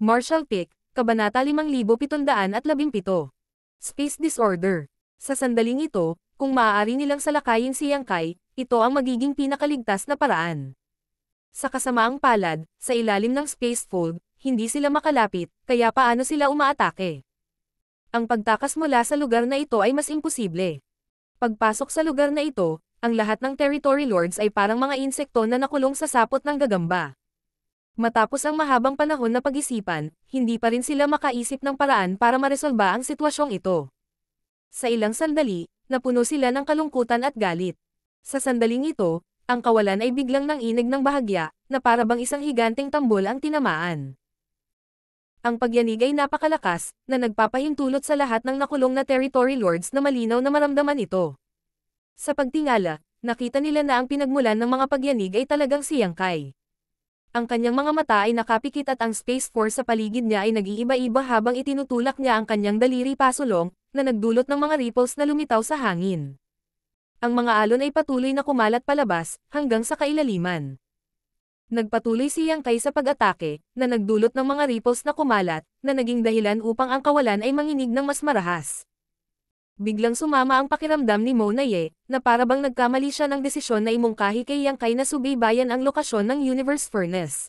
Marshall Pick, Kabanata 5717. Space Disorder. Sa sandaling ito, kung maaari nilang salakayin si Yang Kai, ito ang magiging pinakaligtas na paraan. Sa kasamaang palad, sa ilalim ng space fold, hindi sila makalapit, kaya paano sila umaatake? Ang pagtakas mula sa lugar na ito ay mas imposible. Pagpasok sa lugar na ito, ang lahat ng territory lords ay parang mga insekto na nakulong sa sapot ng gagamba. Matapos ang mahabang panahon na pag-isipan, hindi pa rin sila makaisip ng paraan para maresolba ang sitwasyong ito. Sa ilang sandali, napuno sila ng kalungkutan at galit. Sa sandaling ito, ang kawalan ay biglang nang inig ng bahagya, na parabang isang higanteng tambol ang tinamaan. Ang pagyanig ay napakalakas, na nagpapahintulot sa lahat ng nakulong na territory lords na malinaw na maramdaman ito. Sa pagtingala, nakita nila na ang pinagmulan ng mga pagyanig ay talagang siyangkay. Ang kanyang mga mata ay nakapikit at ang Space Force sa paligid niya ay nag-iiba-iba habang itinutulak niya ang kanyang daliri pasulong, na nagdulot ng mga ripples na lumitaw sa hangin. Ang mga alon ay patuloy na kumalat palabas, hanggang sa kailaliman. Nagpatuloy si Yang Kai sa pag-atake, na nagdulot ng mga ripples na kumalat, na naging dahilan upang ang kawalan ay manginig ng mas marahas. Biglang sumama ang pakiramdam ni Monaye, na parabang nagkamali siya ng desisyon na imungkahi kay Yang na subaybayan ang lokasyon ng Universe Furnace.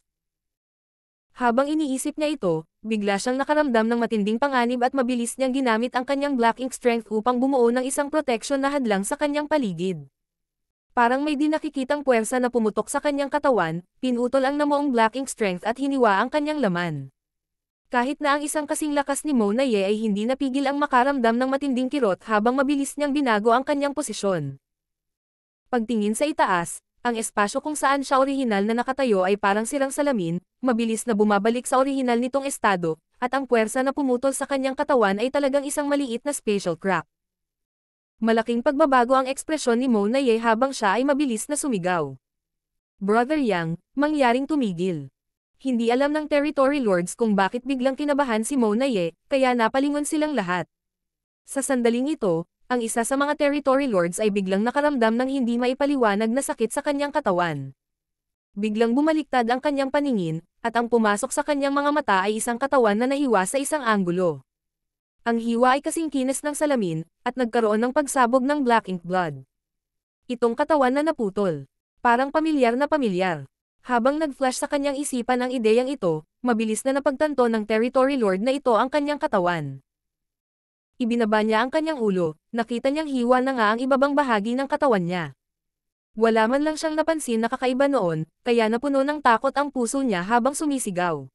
Habang iniisip niya ito, bigla siyang nakaramdam ng matinding panganib at mabilis niyang ginamit ang kanyang Black Ink Strength upang bumuo ng isang protection na hadlang sa kanyang paligid. Parang may dinakikitang puwersa na pumutok sa kanyang katawan, pinutol ang namoong Black Ink Strength at hiniwa ang kanyang laman. Kahit na ang isang kasing lakas ni Mona Ye ay hindi napigil ang makaramdam ng matinding kirot habang mabilis niyang binago ang kanyang posisyon. Pagtingin sa itaas, ang espasyo kung saan siya orihinal na nakatayo ay parang silang salamin, mabilis na bumabalik sa orihinal nitong estado, at ang puwersa na pumutol sa kanyang katawan ay talagang isang maliit na special crack. Malaking pagbabago ang ekspresyon ni Mona Ye habang siya ay mabilis na sumigaw. Brother Yang, mangyaring tumigil. Hindi alam ng Territory Lords kung bakit biglang kinabahan si Monaye, kaya napalingon silang lahat. Sa sandaling ito, ang isa sa mga Territory Lords ay biglang nakaramdam ng hindi maipaliwanag na sakit sa kanyang katawan. Biglang bumaliktad ang kanyang paningin, at ang pumasok sa kanyang mga mata ay isang katawan na nahiwa sa isang anggulo. Ang hiwa ay kasing kinis ng salamin, at nagkaroon ng pagsabog ng black ink blood. Itong katawan na naputol. Parang pamilyar na pamilyar. Habang nag-flash sa kanyang isipan ang ideyang ito, mabilis na napagtanto ng Territory Lord na ito ang kanyang katawan. Ibinaba niya ang kanyang ulo, nakita niyang hiwa na nga ang ibabang bahagi ng katawan niya. Wala man lang siyang napansin na kakaiba noon, kaya napuno ng takot ang puso niya habang sumisigaw.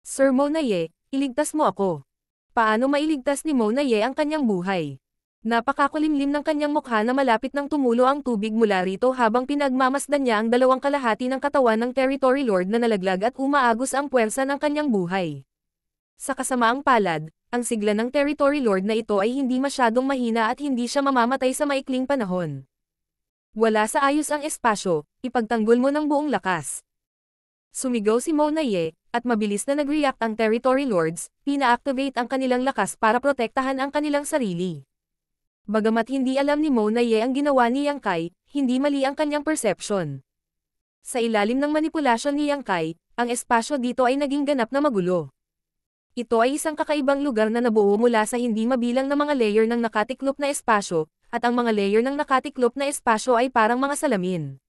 Sir Monaye, iligtas mo ako. Paano mailigtas ni Monaye ang kanyang buhay? Napakakulimlim ng kanyang mukha na malapit nang tumulo ang tubig mula rito habang pinagmamasdan niya ang dalawang kalahati ng katawan ng Territory Lord na nalaglag at umaagos ang puwersa ng kanyang buhay. Sa kasamaang palad, ang sigla ng Territory Lord na ito ay hindi masyadong mahina at hindi siya mamamatay sa maikling panahon. Wala sa ayos ang espasyo, ipagtanggol mo ng buong lakas. Sumigaw si Monaye, at mabilis na nag-react ang Territory Lords, pina-activate ang kanilang lakas para protektahan ang kanilang sarili. Bagamat hindi alam ni Mo na Ye ang ginawa ni Yang Kai, hindi mali ang kanyang perception. Sa ilalim ng manipulasyon ni Yang Kai, ang espasyo dito ay naging ganap na magulo. Ito ay isang kakaibang lugar na nabuo mula sa hindi mabilang na mga layer ng nakatiklop na espasyo, at ang mga layer ng nakatiklop na espasyo ay parang mga salamin.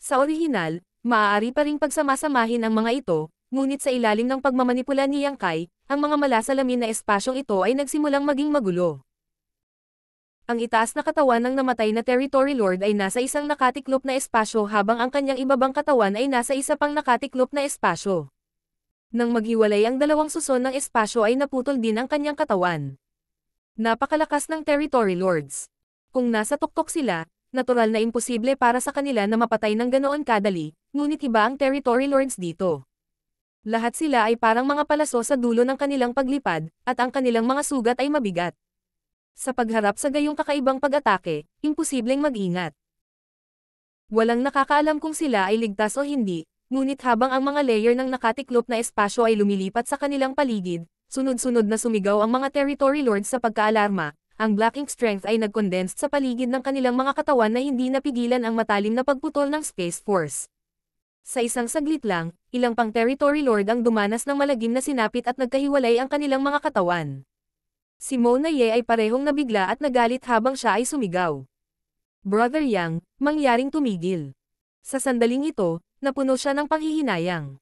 Sa orihinal, maaari pa ring pagsamasamahin ang mga ito, ngunit sa ilalim ng pagmamanipula ni Yang Kai, ang mga malasalamin na espasyong ito ay nagsimulang maging magulo ang itaas na katawan ng namatay na Territory Lord ay nasa isang nakatiklop na espasyo habang ang kanyang ibabang katawan ay nasa isa pang nakatiklop na espasyo. Nang maghiwalay ang dalawang suson ng espasyo ay naputol din ang kanyang katawan. Napakalakas ng Territory Lords. Kung nasa tuktok sila, natural na imposible para sa kanila na mapatay ng ganoon kadali, ngunit iba ang Territory Lords dito. Lahat sila ay parang mga palaso sa dulo ng kanilang paglipad, at ang kanilang mga sugat ay mabigat. Sa pagharap sa gayong kakaibang pag-atake, imposibleng mag-ingat. Walang nakakaalam kung sila ay ligtas o hindi, ngunit habang ang mga layer ng nakatiklop na espasyo ay lumilipat sa kanilang paligid, sunod-sunod na sumigaw ang mga territory lords sa pagkaalarma, ang blocking Strength ay nag-condensed sa paligid ng kanilang mga katawan na hindi napigilan ang matalim na pagputol ng Space Force. Sa isang saglit lang, ilang pang territory lord ang dumanas ng malagim na sinapit at nagkahiwalay ang kanilang mga katawan. Si Mona Ye ay parehong nabigla at nagalit habang siya ay sumigaw. Brother Yang, mangyaring tumigil. Sa sandaling ito, napuno siya ng panghihinayang.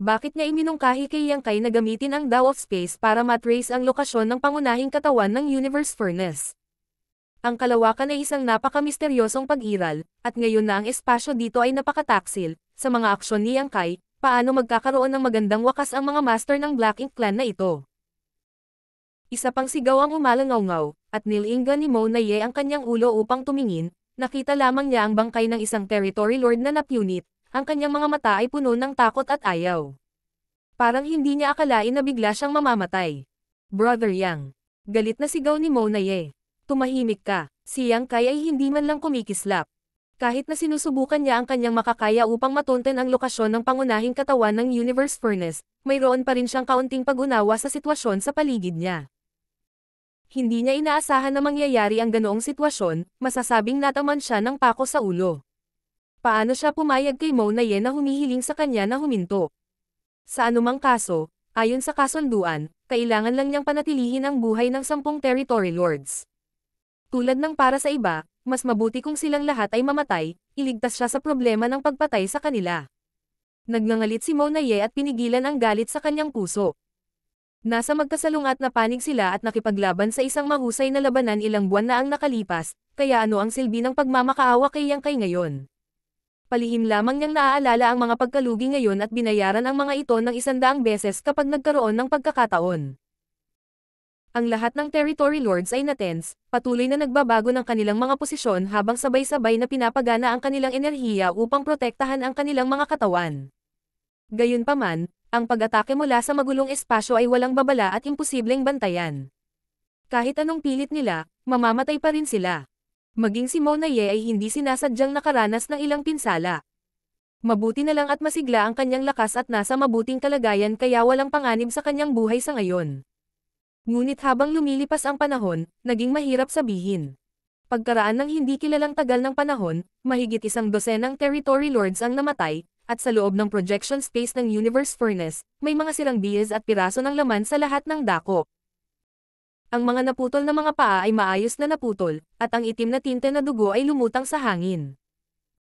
Bakit niya iminungkahi kay Yang Kai na gamitin ang Dao of Space para matrace ang lokasyon ng pangunahing katawan ng Universe Furnace? Ang kalawakan ay isang napakamisteryosong pag-iral, at ngayon na ang espasyo dito ay napakataksil, sa mga aksyon ni Yang Kai, paano magkakaroon ng magandang wakas ang mga master ng Black Ink Clan na ito. Isa pang sigaw ang umalangaw at nilinggan ni Mo na Ye ang kanyang ulo upang tumingin, nakita lamang niya ang bangkay ng isang territory lord na napunit, ang kanyang mga mata ay puno ng takot at ayaw. Parang hindi niya akalain na bigla siyang mamamatay. Brother Yang. Galit na sigaw ni Mo na Ye. Tumahimik ka, si Yang Kai ay hindi man lang kumikislap. Kahit na sinusubukan niya ang kanyang makakaya upang matunten ang lokasyon ng pangunahing katawan ng Universe Furnace, mayroon pa rin siyang kaunting pag-unawa sa sitwasyon sa paligid niya. Hindi niya inaasahan na mangyayari ang ganoong sitwasyon, masasabing nataman siya ng pako sa ulo. Paano siya pumayag kay Mo na Ye na humihiling sa kanya na huminto? Sa anumang kaso, ayon sa kasunduan, kailangan lang niyang panatilihin ang buhay ng sampung territory lords. Tulad ng para sa iba, mas mabuti kung silang lahat ay mamatay, iligtas siya sa problema ng pagpatay sa kanila. Nagnangalit si Mo na Ye at pinigilan ang galit sa kanyang puso. Nasa magkasalungat na panig sila at nakipaglaban sa isang mahusay na labanan ilang buwan na ang nakalipas, kaya ano ang silbi ng pagmamakaawa kay Yang Kai ngayon? Palihim lamang niyang naaalala ang mga pagkalugi ngayon at binayaran ang mga ito ng isandaang beses kapag nagkaroon ng pagkakataon. Ang lahat ng territory lords ay natense, patuloy na nagbabago ng kanilang mga posisyon habang sabay-sabay na pinapagana ang kanilang enerhiya upang protektahan ang kanilang mga katawan. Gayunpaman, ang pag-atake mula sa magulong espasyo ay walang babala at imposibleng bantayan. Kahit anong pilit nila, mamamatay pa rin sila. Maging si Monaye ay hindi sinasadyang nakaranas ng ilang pinsala. Mabuti na lang at masigla ang kanyang lakas at nasa mabuting kalagayan kaya walang panganib sa kanyang buhay sa ngayon. Ngunit habang lumilipas ang panahon, naging mahirap sabihin. Pagkaraan ng hindi kilalang tagal ng panahon, mahigit isang dosenang territory lords ang namatay, at sa loob ng projection space ng Universe Furnace, may mga sirang bihis at piraso ng laman sa lahat ng dako. Ang mga naputol na mga paa ay maayos na naputol, at ang itim na tinta na dugo ay lumutang sa hangin.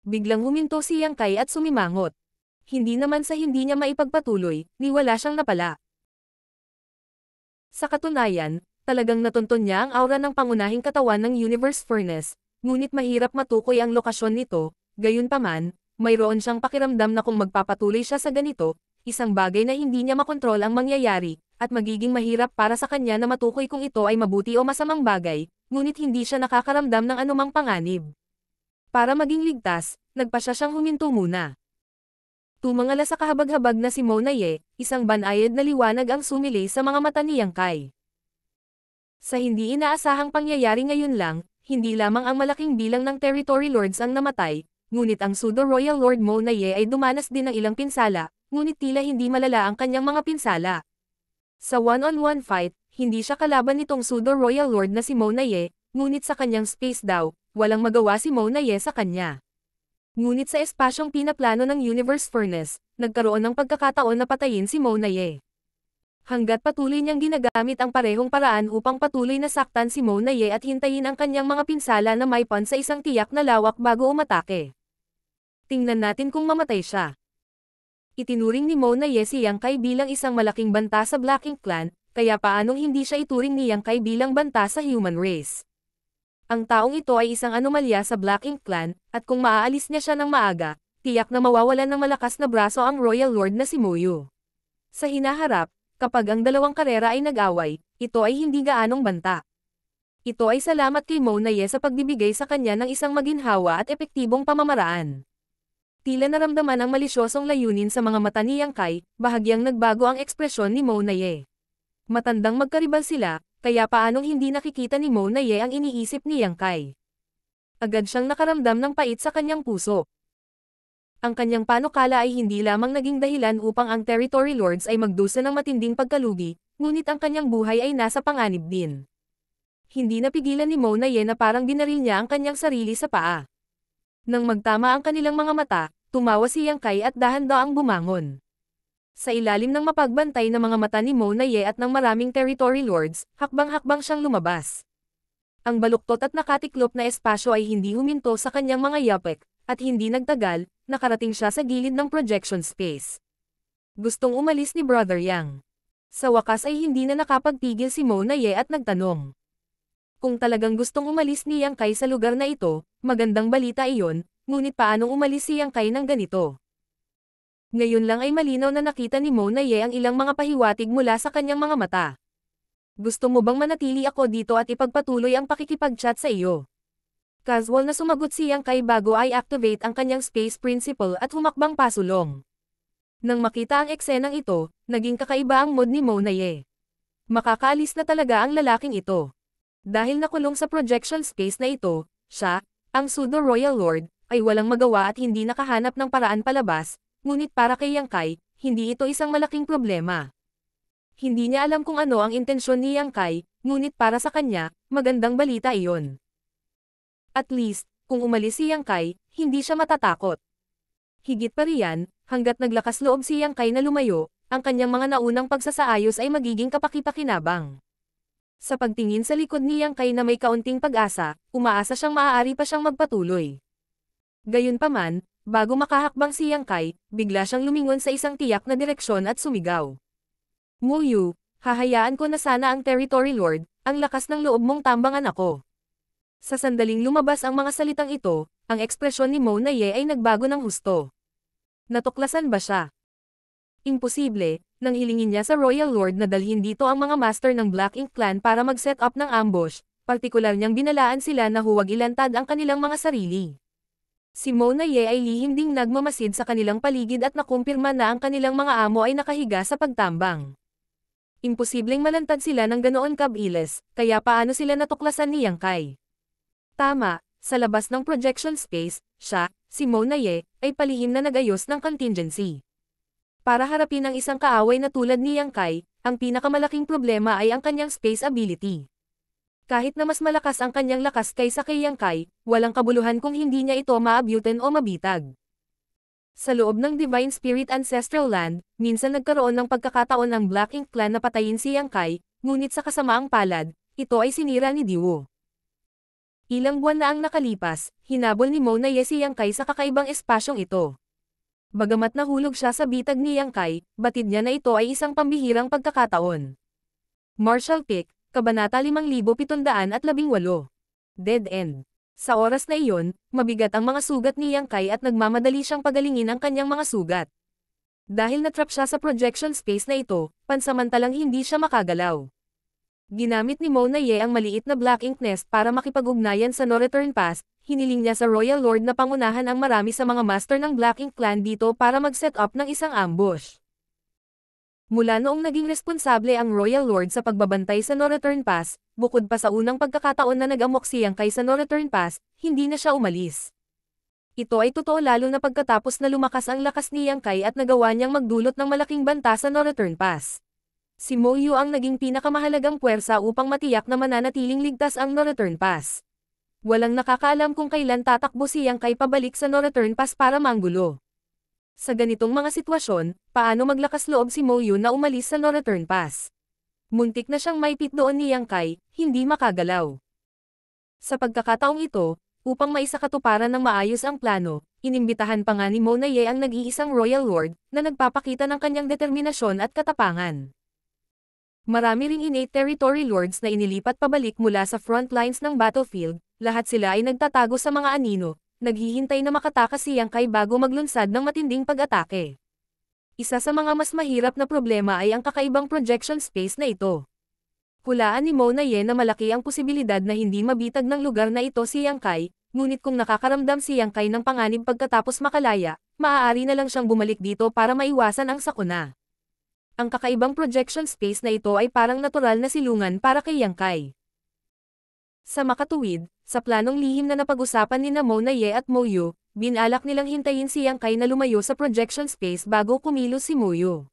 Biglang huminto si Yang Kai at sumimangot. Hindi naman sa hindi niya maipagpatuloy, niwala siyang napala. Sa katunayan, talagang natunton niya ang aura ng pangunahing katawan ng Universe Furnace, ngunit mahirap matukoy ang lokasyon nito, gayunpaman, mayroon siyang pakiramdam na kung magpapatuloy siya sa ganito, isang bagay na hindi niya makontrol ang mangyayari, at magiging mahirap para sa kanya na matukoy kung ito ay mabuti o masamang bagay, ngunit hindi siya nakakaramdam ng anumang panganib. Para maging ligtas, nagpa siya siyang huminto muna. Tumangala sa kahabag-habag na si Monaye, isang banayad na liwanag ang sumili sa mga mata ni Yang Kai. Sa hindi inaasahang pangyayari ngayon lang, hindi lamang ang malaking bilang ng territory lords ang namatay, Ngunit ang pseudo Royal Lord Monaye ay dumanas din ng ilang pinsala, ngunit tila hindi malala ang kanyang mga pinsala. Sa one-on-one -on -one fight, hindi siya kalaban nitong pseudo Royal Lord na si Monaye, ngunit sa kanyang space daw, walang magawa si Monaye sa kanya. Ngunit sa espasyong pinaplano ng Universe Furnace, nagkaroon ng pagkakataon na patayin si Monaye. Hanggat patuloy niyang ginagamit ang parehong paraan upang patuloy na saktan si Monaye at hintayin ang kanyang mga pinsala na may pan sa isang tiyak na lawak bago umatake tingnan natin kung mamatay siya. Itinuring ni Mona Ye si Yang Kai bilang isang malaking banta sa Black Ink Clan, kaya paanong hindi siya ituring ni Yang Kai bilang banta sa human race? Ang taong ito ay isang anomalya sa Black Ink Clan, at kung maaalis niya siya ng maaga, tiyak na mawawalan ng malakas na braso ang Royal Lord na si Muyu. Sa hinaharap, kapag ang dalawang karera ay nag-away, ito ay hindi gaanong banta. Ito ay salamat kay Monaye sa pagbibigay sa kanya ng isang maginhawa at epektibong pamamaraan. Tila naramdaman ang malisyosong layunin sa mga mata ni Yang Kai, bahagyang nagbago ang ekspresyon ni Mo na Ye. Matandang magkaribal sila, kaya paanong hindi nakikita ni Mo na Ye ang iniisip ni Yang Kai. Agad siyang nakaramdam ng pait sa kanyang puso. Ang kanyang panukala ay hindi lamang naging dahilan upang ang Territory Lords ay magdusa ng matinding pagkalugi, ngunit ang kanyang buhay ay nasa panganib din. Hindi napigilan ni Mo na Ye na parang binaril niya ang kanyang sarili sa paa. Nang magtama ang kanilang mga mata, tumawa si Yang Kai at dahan-daang bumangon. Sa ilalim ng mapagbantay na mga mata ni Mo na Ye at ng maraming territory lords, hakbang-hakbang siyang lumabas. Ang baluktot at nakatiklop na espasyo ay hindi huminto sa kanyang mga yapek, at hindi nagtagal, nakarating siya sa gilid ng projection space. Gustong umalis ni Brother Yang. Sa wakas ay hindi na nakapagtigil si Mo na Ye at nagtanong. Kung talagang gustong umalis ni Yang Kai sa lugar na ito, magandang balita iyon, ngunit paanong umalis si Yang Kai ng ganito? Ngayon lang ay malinaw na nakita ni Mo na Ye ang ilang mga pahiwatig mula sa kanyang mga mata. Gusto mo bang manatili ako dito at ipagpatuloy ang pakikipag-chat sa iyo? Casual na sumagot si Yang Kai bago ay activate ang kanyang space principle at humakbang pasulong. Nang makita ang eksenang ito, naging kakaiba ang mood ni Mo na Ye. Makakaalis na talaga ang lalaking ito. Dahil nakulong sa projections space na ito, siya, ang pseudo Royal Lord, ay walang magawa at hindi nakahanap ng paraan palabas, ngunit para kay Yang Kai, hindi ito isang malaking problema. Hindi niya alam kung ano ang intensyon ni Yang Kai, ngunit para sa kanya, magandang balita iyon. At least, kung umalis si Yang Kai, hindi siya matatakot. Higit pa riyan, hanggat naglakas loob si Yang Kai na lumayo, ang kanyang mga naunang pagsasaayos ay magiging kapakipakinabang. Sa pagtingin sa likod ni Yang Kai na may kaunting pag-asa, umaasa siyang maaari pa siyang magpatuloy. Gayunpaman, bago makahakbang si Yang Kai, bigla siyang lumingon sa isang tiyak na direksyon at sumigaw. Muyu, hahayaan ko na sana ang Territory Lord, ang lakas ng loob mong tambangan ako. Sa sandaling lumabas ang mga salitang ito, ang ekspresyon ni Mo na Ye ay nagbago ng husto. Natuklasan ba siya? Imposible, nang hilingin niya sa Royal Lord na dalhin dito ang mga master ng Black Ink Clan para mag-set up ng ambush, partikular niyang binalaan sila na huwag ilantad ang kanilang mga sarili. Si Mona Ye ay lihim ding nagmamasid sa kanilang paligid at nakumpirma na ang kanilang mga amo ay nakahiga sa pagtambang. Imposibleng malantad sila ng ganoon kabiles, kaya paano sila natuklasan ni Yang Kai? Tama, sa labas ng projection space, siya, si Mona Ye, ay palihim na nagayos ng contingency. Para harapin ang isang kaaway na tulad ni Yang Kai, ang pinakamalaking problema ay ang kanyang space ability. Kahit na mas malakas ang kanyang lakas kaysa kay Yang Kai, walang kabuluhan kung hindi niya ito maabutin o mabitag. Sa loob ng Divine Spirit Ancestral Land, minsan nagkaroon ng pagkakataon ng Black Ink Clan na patayin si Yang Kai, ngunit sa kasamaang palad, ito ay sinira ni Diwo. Ilang buwan na ang nakalipas, hinabol ni Mona Ye si Yang Kai sa kakaibang espasyong ito. Bagamat nahulog siya sa bitag ni Yang Kai, batid niya na ito ay isang pambihirang pagkakataon. Marshall Pick, Kabanata 5718 Dead End Sa oras na iyon, mabigat ang mga sugat ni Yang Kai at nagmamadali siyang pagalingin ang kanyang mga sugat. Dahil natrap siya sa projection space na ito, pansamantalang hindi siya makagalaw. Ginamit ni Mona Ye ang maliit na Black Ink Nest para makipag-ugnayan sa no-return pass, hiniling niya sa Royal Lord na pangunahan ang marami sa mga master ng Black Ink Clan dito para mag-set up ng isang ambush. Mula noong naging responsable ang Royal Lord sa pagbabantay sa no-return pass, bukod pa sa unang pagkakataon na nag-amok siyang kay sa no-return pass, hindi na siya umalis. Ito ay totoo lalo na pagkatapos na lumakas ang lakas ni Yang Kai at nagawa niyang magdulot ng malaking banta sa no-return pass si Moyu ang naging pinakamahalagang puwersa upang matiyak na mananatiling ligtas ang no-return pass. Walang nakakaalam kung kailan tatakbo siyang kay pabalik sa no-return pass para manggulo. Sa ganitong mga sitwasyon, paano maglakas loob si Moyu na umalis sa no-return pass? Muntik na siyang maipit doon ni Yang Kai, hindi makagalaw. Sa pagkakataong ito, upang maisakatuparan ng maayos ang plano, inimbitahan pa nga ni Monaye ang nag-iisang Royal Lord na nagpapakita ng kanyang determinasyon at katapangan. Marami ring innate territory lords na inilipat pabalik mula sa front lines ng battlefield, lahat sila ay nagtatago sa mga anino, naghihintay na makatakas si Yang Kai bago maglunsad ng matinding pag-atake. Isa sa mga mas mahirap na problema ay ang kakaibang projection space na ito. Hulaan ni Mona Ye na malaki ang posibilidad na hindi mabitag ng lugar na ito si Yang Kai, ngunit kung nakakaramdam si Yang Kai ng panganib pagkatapos makalaya, maaari na lang siyang bumalik dito para maiwasan ang sakuna. Ang kakaibang projection space na ito ay parang natural na silungan para kay Yang Kai. Sa makatuwid, sa planong lihim na napag-usapan ni na Mo Naye at Mo Yu, binalak nilang hintayin si Yang Kai na lumayo sa projection space bago kumilos si Mo Yu.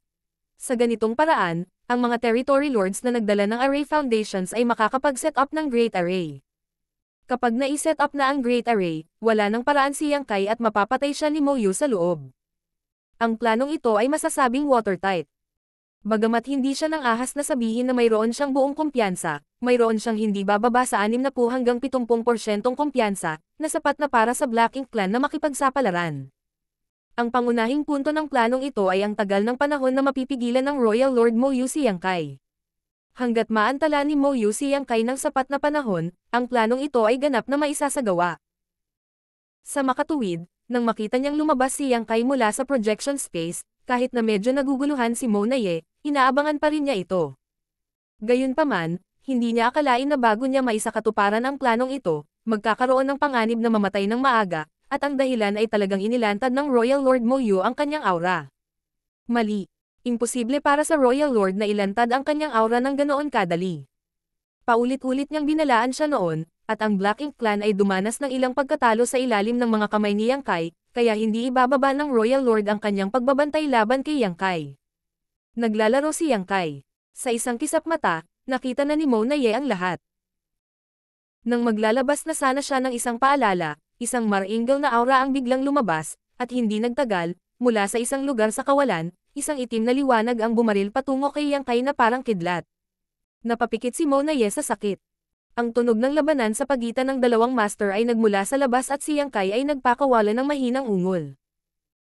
Sa ganitong paraan, ang mga territory lords na nagdala ng array foundations ay makakapag-set up ng Great Array. Kapag na-set up na ang Great Array, wala nang paraan si Yang Kai at mapapatay siya ni Mo Yu sa loob. Ang planong ito ay masasabing watertight. Bagamat hindi siya ng ahas na sabihin na mayroon siyang buong kumpiyansa, mayroon siyang hindi bababa sa 60 hanggang 70% kumpiyansa, na sapat na para sa Black Ink Clan na makipagsapalaran. Ang pangunahing punto ng planong ito ay ang tagal ng panahon na mapipigilan ng Royal Lord Mo Yu Yangkai. Hanggat maantala ni Mo Yu Yangkai ng sapat na panahon, ang planong ito ay ganap na maisasagawa. Sa makatuwid, nang makita niyang lumabas si Yangkai mula sa projection space, kahit na medyo naguguluhan si Monaye, inaabangan pa rin niya ito. Gayunpaman, hindi niya akalain na bago niya maisakatuparan ang planong ito, magkakaroon ng panganib na mamatay ng maaga, at ang dahilan ay talagang inilantad ng Royal Lord Moyu ang kanyang aura. Mali. Imposible para sa Royal Lord na ilantad ang kanyang aura ng ganoon kadali. Paulit-ulit niyang binalaan siya noon, at ang Black Ink Clan ay dumanas ng ilang pagkatalo sa ilalim ng mga kamay ni Yang Kai, kaya hindi ibababa ng Royal Lord ang kanyang pagbabantay laban kay Yang Kai. Naglalaro si Yang Kai. Sa isang kisap mata, nakita na ni Mo na Ye ang lahat. Nang maglalabas na sana siya ng isang paalala, isang maringal na aura ang biglang lumabas, at hindi nagtagal, mula sa isang lugar sa kawalan, isang itim na liwanag ang bumaril patungo kay Yang Kai na parang kidlat. Napapikit si Mo na Ye sa sakit. Ang tunog ng labanan sa pagitan ng dalawang master ay nagmula sa labas at si Yang Kai ay nagpakawala ng mahinang ungol.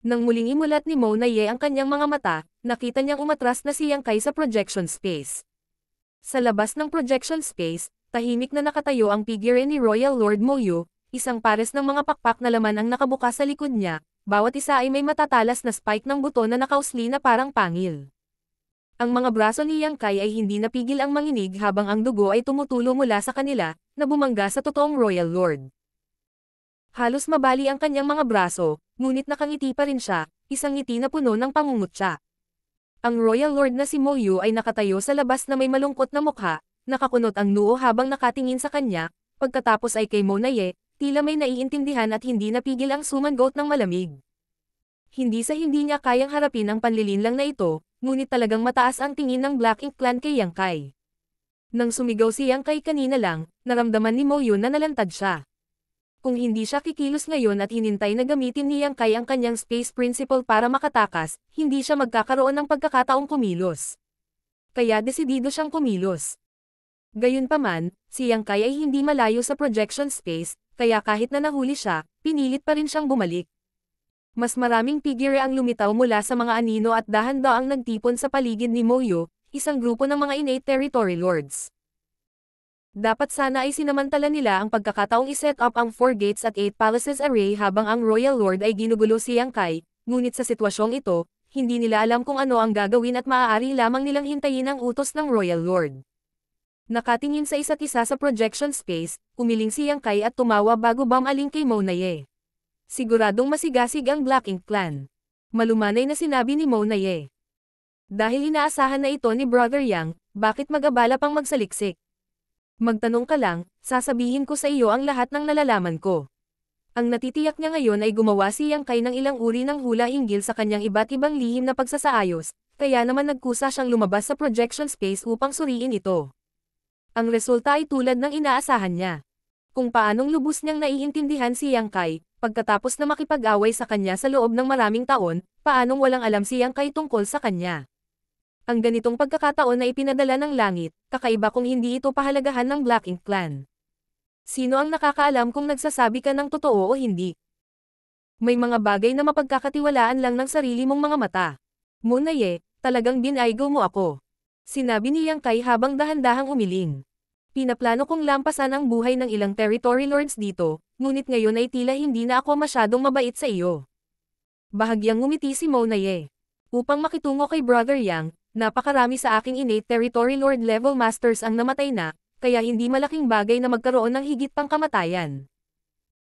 Nang muling imulat ni Mo na Ye ang kanyang mga mata, nakita niyang umatras na si Yang Kai sa projection space. Sa labas ng projection space, tahimik na nakatayo ang figure ni Royal Lord Moyu, isang pares ng mga pakpak na laman ang nakabuka sa likod niya, bawat isa ay may matatalas na spike ng buto na nakausli na parang pangil. Ang mga braso ni Yang Kai ay hindi napigil ang manginig habang ang dugo ay tumutulo mula sa kanila, na bumangga sa totoong Royal Lord. Halos mabali ang kanyang mga braso, ngunit nakangiti pa rin siya, isang ngiti na puno ng pangungutya. Ang Royal Lord na si Moyu ay nakatayo sa labas na may malungkot na mukha, nakakunot ang noo habang nakatingin sa kanya, pagkatapos ay kay Monaye, tila may naiintindihan at hindi napigil ang sumanggot ng malamig. Hindi sa hindi niya kayang harapin ang panlilinlang na ito, ngunit talagang mataas ang tingin ng Black Ink Clan kay Yang Kai. Nang sumigaw si Yang Kai kanina lang, naramdaman ni Mo Yun na nalantad siya. Kung hindi siya kikilos ngayon at hinintay na gamitin ni Yang Kai ang kanyang space principle para makatakas, hindi siya magkakaroon ng pagkakataong kumilos. Kaya desidido siyang kumilos. Gayunpaman, si Yang Kai ay hindi malayo sa projection space, kaya kahit na nahuli siya, pinilit pa rin siyang bumalik mas maraming figure ang lumitaw mula sa mga anino at dahan-daw ang nagtipon sa paligid ni Moyo, isang grupo ng mga innate territory lords. Dapat sana ay sinamantala nila ang pagkakataong iset up ang 4 gates at 8 palaces array habang ang royal lord ay ginugulo si Yang Kai, ngunit sa sitwasyong ito, hindi nila alam kung ano ang gagawin at maaari lamang nilang hintayin ang utos ng royal lord. Nakatingin sa isa't isa sa projection space, umiling si Yang Kai at tumawa bago bamaling kay Monaye. Siguradong masigasig ang Black Ink Clan. Malumanay na sinabi ni Mona Ye. Dahil inaasahan na ito ni Brother Yang, bakit mag-abala pang magsaliksik? Magtanong ka lang, sasabihin ko sa iyo ang lahat ng nalalaman ko. Ang natitiyak niya ngayon ay gumawa si Yang Kai ng ilang uri ng hula hinggil sa kanyang iba't ibang lihim na pagsasaayos, kaya naman nagkusa siyang lumabas sa projection space upang suriin ito. Ang resulta ay tulad ng inaasahan niya kung paanong lubos niyang naiintindihan si Yang Kai, pagkatapos na makipag-away sa kanya sa loob ng maraming taon, paanong walang alam si Yang Kai tungkol sa kanya. Ang ganitong pagkakataon na ipinadala ng langit, kakaiba kung hindi ito pahalagahan ng Black Ink Clan. Sino ang nakakaalam kung nagsasabi ka ng totoo o hindi? May mga bagay na mapagkakatiwalaan lang ng sarili mong mga mata. Munaye, talagang binaygo mo ako. Sinabi ni Yang Kai habang dahan-dahang umiling. Pinaplano kong lampasan ang buhay ng ilang territory lords dito, ngunit ngayon ay tila hindi na ako masyadong mabait sa iyo. Bahagyang ngumiti si Monaye. Upang makitungo kay Brother Yang, napakarami sa aking innate territory lord level masters ang namatay na, kaya hindi malaking bagay na magkaroon ng higit pang kamatayan.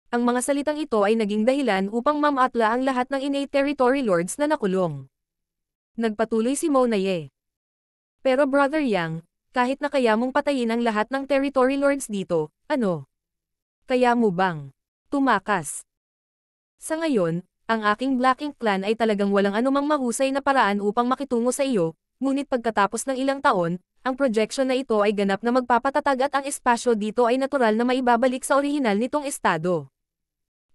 Ang mga salitang ito ay naging dahilan upang mamatla ang lahat ng innate territory lords na nakulong. Nagpatuloy si Monaye. Pero Brother Yang, kahit na kaya mong patayin ang lahat ng territory lords dito, ano? Kaya mo bang? Tumakas. Sa ngayon, ang aking Black Ink Clan ay talagang walang anumang mahusay na paraan upang makitungo sa iyo, ngunit pagkatapos ng ilang taon, ang projection na ito ay ganap na magpapatatag at ang espasyo dito ay natural na maibabalik sa orihinal nitong estado.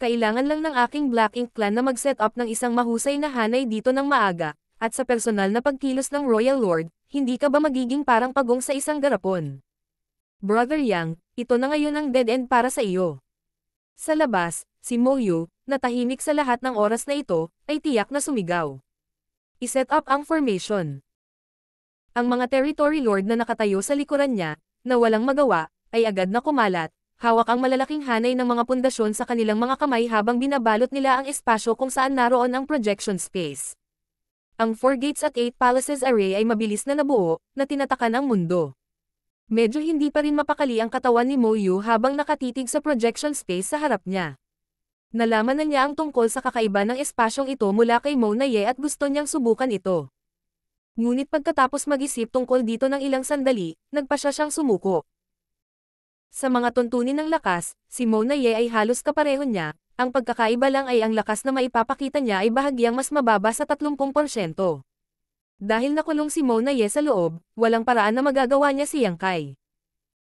Kailangan lang ng aking Black Ink Clan na mag-set up ng isang mahusay na hanay dito ng maaga, at sa personal na pagkilos ng Royal Lord, hindi ka ba magiging parang pagong sa isang garapon? Brother Yang, ito na ngayon ang dead end para sa iyo. Sa labas, si Moyu, na tahimik sa lahat ng oras na ito, ay tiyak na sumigaw. I-set up ang formation. Ang mga territory lord na nakatayo sa likuran niya, na walang magawa, ay agad na kumalat, hawak ang malalaking hanay ng mga pundasyon sa kanilang mga kamay habang binabalot nila ang espasyo kung saan naroon ang projection space. Ang Four Gates at Eight Palaces Array ay mabilis na nabuo, na tinatakan ang mundo. Medyo hindi pa rin mapakali ang katawan ni Moyu habang nakatitig sa projection space sa harap niya. Nalaman na niya ang tungkol sa kakaiba ng espasyong ito mula kay Monaye at gusto niyang subukan ito. Ngunit pagkatapos mag-isip tungkol dito ng ilang sandali, nagpa siya siyang sumuko. Sa mga tuntunin ng lakas, si Monaye ay halos kapareho niya, ang pagkakaiba lang ay ang lakas na maipapakita niya ay bahagyang mas mababa sa 30%. Dahil nakulong si Mona Ye sa loob, walang paraan na magagawa niya si Yang Kai.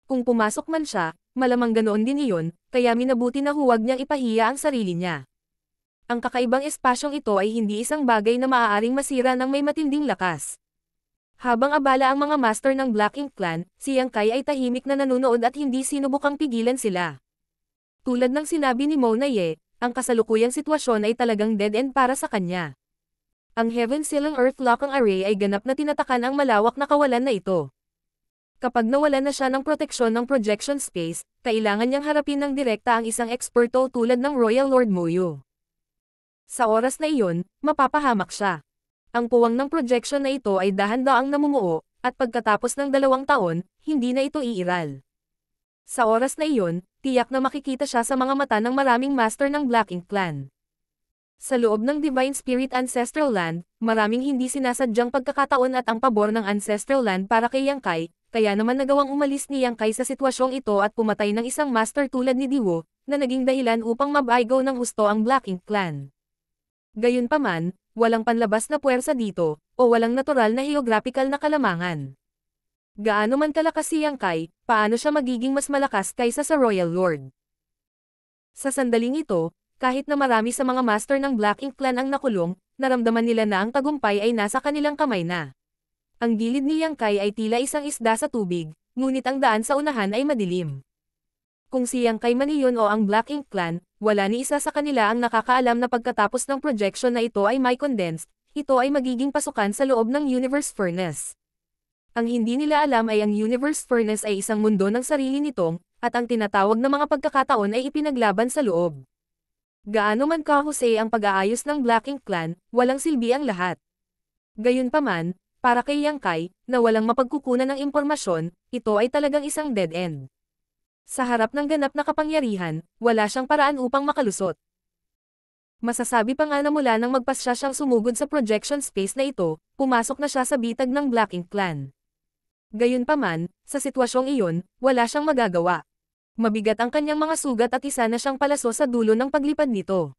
Kung pumasok man siya, malamang ganoon din iyon, kaya minabuti na huwag niyang ipahiya ang sarili niya. Ang kakaibang espasyong ito ay hindi isang bagay na maaaring masira ng may matinding lakas. Habang abala ang mga master ng Black Ink Clan, si Yang Kai ay tahimik na nanonood at hindi sinubukang pigilan sila. Tulad ng sinabi ni Monaye, ang kasalukuyang sitwasyon ay talagang dead end para sa kanya. Ang Heaven Seal and Earth Lock ang array ay ganap na tinatakan ang malawak na kawalan na ito. Kapag nawalan na siya ng proteksyon ng projection space, kailangan niyang harapin ng direkta ang isang eksperto tulad ng Royal Lord Muyu. Sa oras na iyon, mapapahamak siya. Ang puwang ng projection na ito ay dahan-daang namumuo, at pagkatapos ng dalawang taon, hindi na ito iiral. Sa oras na iyon, tiyak na makikita siya sa mga mata ng maraming master ng Black Ink Clan. Sa loob ng Divine Spirit Ancestral Land, maraming hindi sinasadyang pagkakataon at ang pabor ng Ancestral Land para kay Yang Kai, kaya naman nagawang umalis ni Yang Kai sa sitwasyong ito at pumatay ng isang master tulad ni Diwo, na naging dahilan upang mabaigaw ng husto ang Black Ink Clan. Gayunpaman, walang panlabas na puwersa dito, o walang natural na geographical na kalamangan. Gaano man kalakas si Yang Kai, paano siya magiging mas malakas kaysa sa Royal Lord? Sa sandaling ito, kahit na marami sa mga master ng Black Ink Clan ang nakulong, naramdaman nila na ang tagumpay ay nasa kanilang kamay na. Ang gilid ni Yang Kai ay tila isang isda sa tubig, ngunit ang daan sa unahan ay madilim. Kung si Yang Kai man iyon o ang Black Ink Clan, wala ni isa sa kanila ang nakakaalam na pagkatapos ng projection na ito ay may condensed, ito ay magiging pasukan sa loob ng Universe Furnace. Ang hindi nila alam ay ang Universe Furnace ay isang mundo ng sarili nitong, at ang tinatawag na mga pagkakataon ay ipinaglaban sa loob. Gaano man kahusay ang pag-aayos ng Black Ink Clan, walang silbi ang lahat. Gayunpaman, para kay Yang Kai, na walang mapagkukunan ng impormasyon, ito ay talagang isang dead end. Sa harap ng ganap na kapangyarihan, wala siyang paraan upang makalusot. Masasabi pa nga na mula nang magpasya siyang sumugod sa projection space na ito, pumasok na siya sa bitag ng Black Ink Clan. Gayunpaman, sa sitwasyong iyon, wala siyang magagawa. Mabigat ang kanyang mga sugat at isa na siyang palaso sa dulo ng paglipad nito.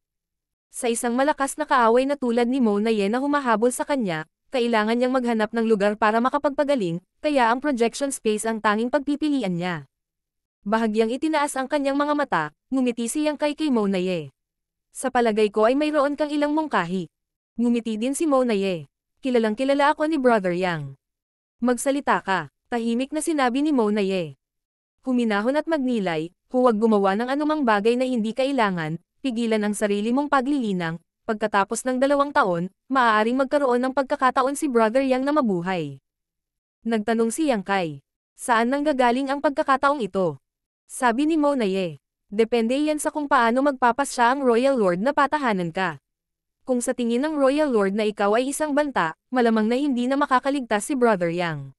Sa isang malakas na kaaway na tulad ni Mo na Yena humahabol sa kanya, kailangan niyang maghanap ng lugar para makapagpagaling, kaya ang projection space ang tanging pagpipilian niya. Bahagyang itinaas ang kanyang mga mata, ngumiti siyang kay kay Mo na Ye. Sa palagay ko ay mayroon kang ilang mungkahi. Ngumiti din si Mo na Ye. Kilalang kilala ako ni Brother Yang. Magsalita ka, tahimik na sinabi ni Mona Ye. Huminahon at magnilay, huwag gumawa ng anumang bagay na hindi kailangan, pigilan ang sarili mong paglilinang, pagkatapos ng dalawang taon, maaaring magkaroon ng pagkakataon si Brother Yang na mabuhay. Nagtanong si Yang Kai, saan nanggagaling ang pagkakataong ito? Sabi ni Mona Ye, depende yan sa kung paano magpapas siya ang Royal Lord na patahanan ka. Kung sa tingin ng Royal Lord na ikaw ay isang banta, malamang na hindi na makakaligtas si Brother Yang.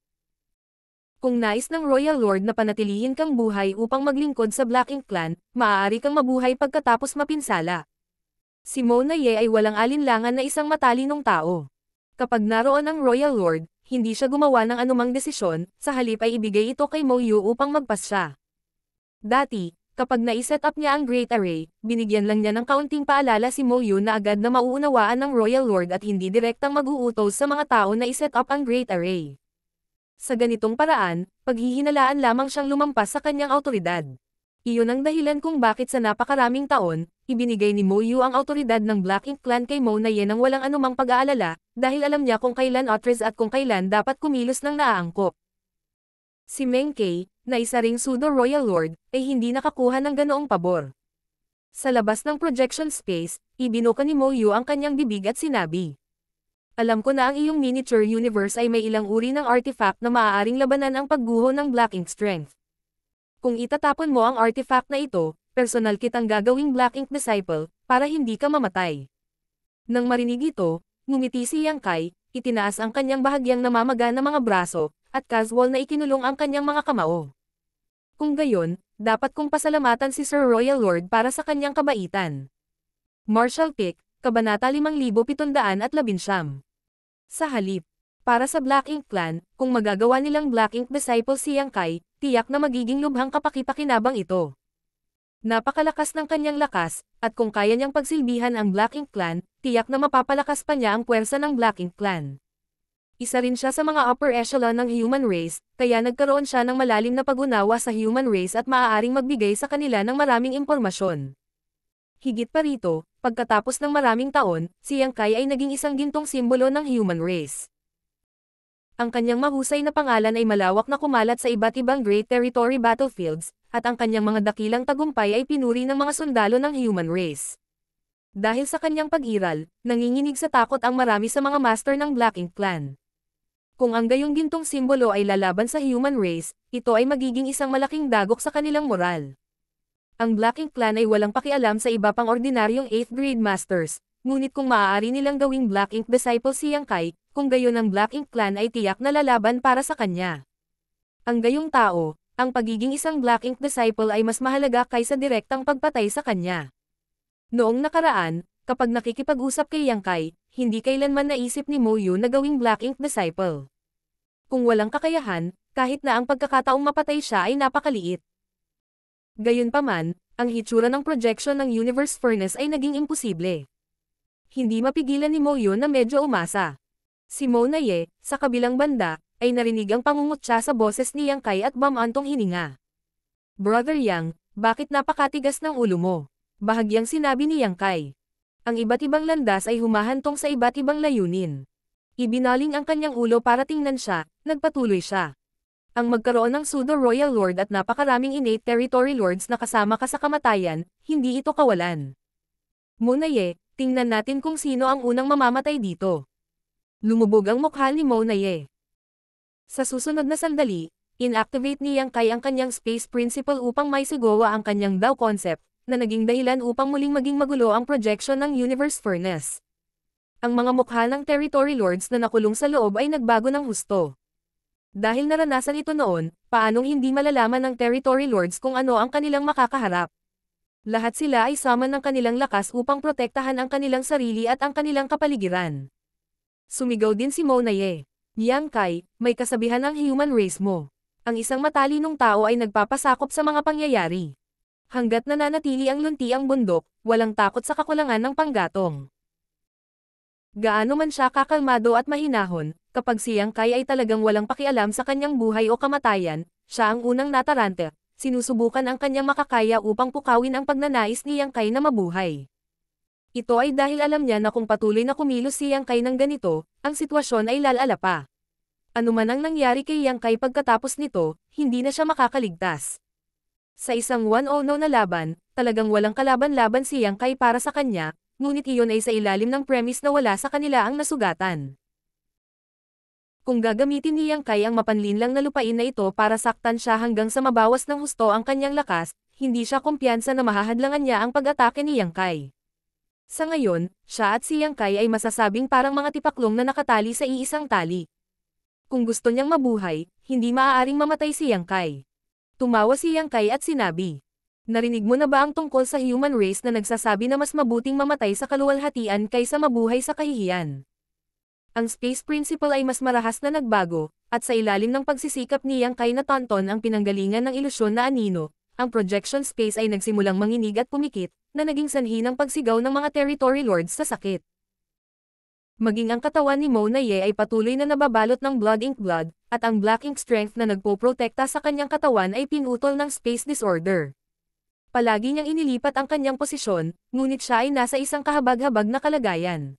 Kung nais ng Royal Lord na panatilihin kang buhay upang maglingkod sa Black Ink Clan, maaari kang mabuhay pagkatapos mapinsala. Si Mona Ye ay walang alinlangan na isang matalinong tao. Kapag naroon ang Royal Lord, hindi siya gumawa ng anumang desisyon, sa halip ay ibigay ito kay Mo Yu upang magpas siya. Dati, Kapag naiset up niya ang Great Array, binigyan lang niya ng kaunting paalala si Mo Yun na agad na mauunawaan ng Royal Lord at hindi direktang mag-uutos sa mga tao na iset up ang Great Array. Sa ganitong paraan, paghihinalaan lamang siyang lumampas sa kanyang autoridad. Iyon ang dahilan kung bakit sa napakaraming taon, ibinigay ni Mo Yu ang autoridad ng Black Ink Clan kay Mo na yan ang walang anumang pag-aalala, dahil alam niya kung kailan otres at kung kailan dapat kumilos ng naaangkop. Si Meng Kei, na isa ring pseudo-royal lord, ay hindi nakakuha ng ganoong pabor. Sa labas ng projection space, ibinuka ni Moyu ang kanyang bibig at sinabi. Alam ko na ang iyong miniature universe ay may ilang uri ng artifact na maaaring labanan ang pagguho ng Black Ink Strength. Kung itatapon mo ang artifact na ito, personal kitang gagawing Black Ink Disciple, para hindi ka mamatay. Nang marinig ito, ngumiti si Yang Kai, itinaas ang kanyang bahagyang namamaga na mga braso, at casual na ikinulong ang kanyang mga kamao. Kung gayon, dapat kong pasalamatan si Sir Royal Lord para sa kanyang kabaitan. Marshall Pick, Kabanata 5700 at Labinsyam. Sa halip, para sa Black Ink Clan, kung magagawa nilang Black Ink Disciple si Yang Kai, tiyak na magiging lubhang kapakipakinabang ito. Napakalakas ng kanyang lakas, at kung kaya niyang pagsilbihan ang Black Ink Clan, tiyak na mapapalakas pa niya ang puwersa ng Black Ink Clan. Isa rin siya sa mga upper echelon ng human race, kaya nagkaroon siya ng malalim na pag-unawa sa human race at maaaring magbigay sa kanila ng maraming impormasyon. Higit pa rito, pagkatapos ng maraming taon, si Yang Kai ay naging isang gintong simbolo ng human race. Ang kanyang mahusay na pangalan ay malawak na kumalat sa iba't ibang Great Territory battlefields, at ang kanyang mga dakilang tagumpay ay pinuri ng mga sundalo ng human race. Dahil sa kanyang pag-iral, nanginginig sa takot ang marami sa mga master ng Black Ink Clan. Kung ang gayong gintong simbolo ay lalaban sa human race, ito ay magiging isang malaking dagok sa kanilang moral. Ang Black Ink Clan ay walang pakialam sa iba pang ordinaryong 8th grade masters, ngunit kung maaari nilang gawing Black Ink Disciple si Yang Kai, kung gayon ang Black Ink Clan ay tiyak na lalaban para sa kanya. Ang gayong tao, ang pagiging isang Black Ink Disciple ay mas mahalaga kaysa direktang pagpatay sa kanya. Noong nakaraan, kapag nakikipag-usap kay Yang Kai, hindi kailanman naisip ni Moyu na gawing Black Ink Disciple. Kung walang kakayahan, kahit na ang pagkakataong mapatay siya ay napakaliit. Gayunpaman, ang hitsura ng projection ng Universe Furnace ay naging imposible. Hindi mapigilan ni Moyu na medyo umasa. Si Mo Monaye, sa kabilang banda, ay narinig ang pangungutya sa boses ni Yang Kai at bamantong hininga. Brother Yang, bakit napakatigas ng ulo mo? Bahagyang sinabi ni Yang Kai. Ang iba't ibang landas ay humahantong sa iba't ibang layunin. Ibinaling ang kanyang ulo para tingnan siya, nagpatuloy siya. Ang magkaroon ng pseudo-royal lord at napakaraming innate territory lords na kasama ka sa kamatayan, hindi ito kawalan. Monaye, tingnan natin kung sino ang unang mamamatay dito. Lumubog ang mukha ni Monaye. Sa susunod na sandali, inactivate niyang Kai ang kanyang space principle upang may sigowa ang kanyang Dao concept, na naging dahilan upang muling maging magulo ang projection ng Universe Furnace. Ang mga mukha ng Territory Lords na nakulong sa loob ay nagbago ng husto. Dahil naranasan ito noon, paanong hindi malalaman ng Territory Lords kung ano ang kanilang makakaharap? Lahat sila ay sama ng kanilang lakas upang protektahan ang kanilang sarili at ang kanilang kapaligiran. Sumigaw din si Monaye. Yang Kai, may kasabihan ng human race mo. Ang isang matalinong tao ay nagpapasakop sa mga pangyayari. Hanggat nananatili ang lunti ang bundok, walang takot sa kakulangan ng panggatong. Gaano man siya kakalmado at mahinahon, kapag siyang kay ay talagang walang pakialam sa kanyang buhay o kamatayan, siya ang unang natarante, sinusubukan ang kanyang makakaya upang pukawin ang pagnanais ni Kai na mabuhay. Ito ay dahil alam niya na kung patuloy na kumilos si Yang Kai ng ganito, ang sitwasyon ay lalala pa. Ano man ang nangyari kay Yang Kai pagkatapos nito, hindi na siya makakaligtas. Sa isang 1-0 na laban, talagang walang kalaban-laban si Yang Kai para sa kanya, ngunit iyon ay sa ilalim ng premise na wala sa kanila ang nasugatan. Kung gagamitin ni Yang Kai ang mapanlinlang na lupain na ito para saktan siya hanggang sa mabawas ng husto ang kanyang lakas, hindi siya kumpiyansa na mahahadlangan niya ang pag-atake ni Yang Kai. Sa ngayon, siya at si Yang Kai ay masasabing parang mga tipaklong na nakatali sa iisang tali. Kung gusto niyang mabuhay, hindi maaaring mamatay si Yang Kai. Tumawa si Yang Kai at sinabi. Narinig mo na ba ang tungkol sa human race na nagsasabi na mas mabuting mamatay sa kaluwalhatian kaysa mabuhay sa kahihiyan? Ang space principle ay mas marahas na nagbago, at sa ilalim ng pagsisikap ni Yang Kai na Tonton ang pinanggalingan ng ilusyon na anino, ang projection space ay nagsimulang manginig at pumikit, na naging sanhi ng pagsigaw ng mga territory lords sa sakit. Maging ang katawan ni Mona Ye ay patuloy na nababalot ng blood ink blood, at ang black ink strength na nagpoprotekta sa kanyang katawan ay pinutol ng space disorder. Palagi niyang inilipat ang kanyang posisyon, ngunit siya ay nasa isang kahabag-habag na kalagayan.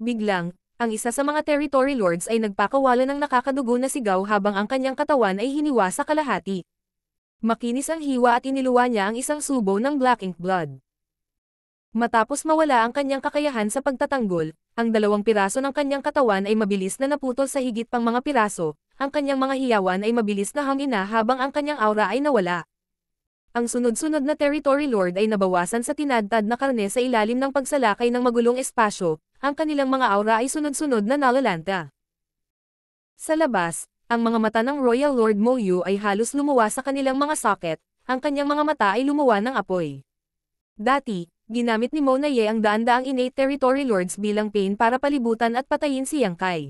Biglang, ang isa sa mga territory lords ay nagpakawala ng nakakadugo na sigaw habang ang kanyang katawan ay hiniwa sa kalahati. Makinis ang hiwa at iniluwa niya ang isang subo ng black ink blood. Matapos mawala ang kanyang kakayahan sa pagtatanggol, ang dalawang piraso ng kanyang katawan ay mabilis na naputol sa higit pang mga piraso, ang kanyang mga hiyawan ay mabilis na hangina habang ang kanyang aura ay nawala. Ang sunod-sunod na Territory Lord ay nabawasan sa tinadtad na karne sa ilalim ng pagsalakay ng magulong espasyo, ang kanilang mga aura ay sunod-sunod na nalalanta. Sa labas, ang mga mata ng Royal Lord Moyu ay halos lumuwa sa kanilang mga socket, ang kanyang mga mata ay lumuwa ng apoy. Dati, ginamit ni Mona Ye ang daan-daang innate territory lords bilang pain para palibutan at patayin si Yang Kai.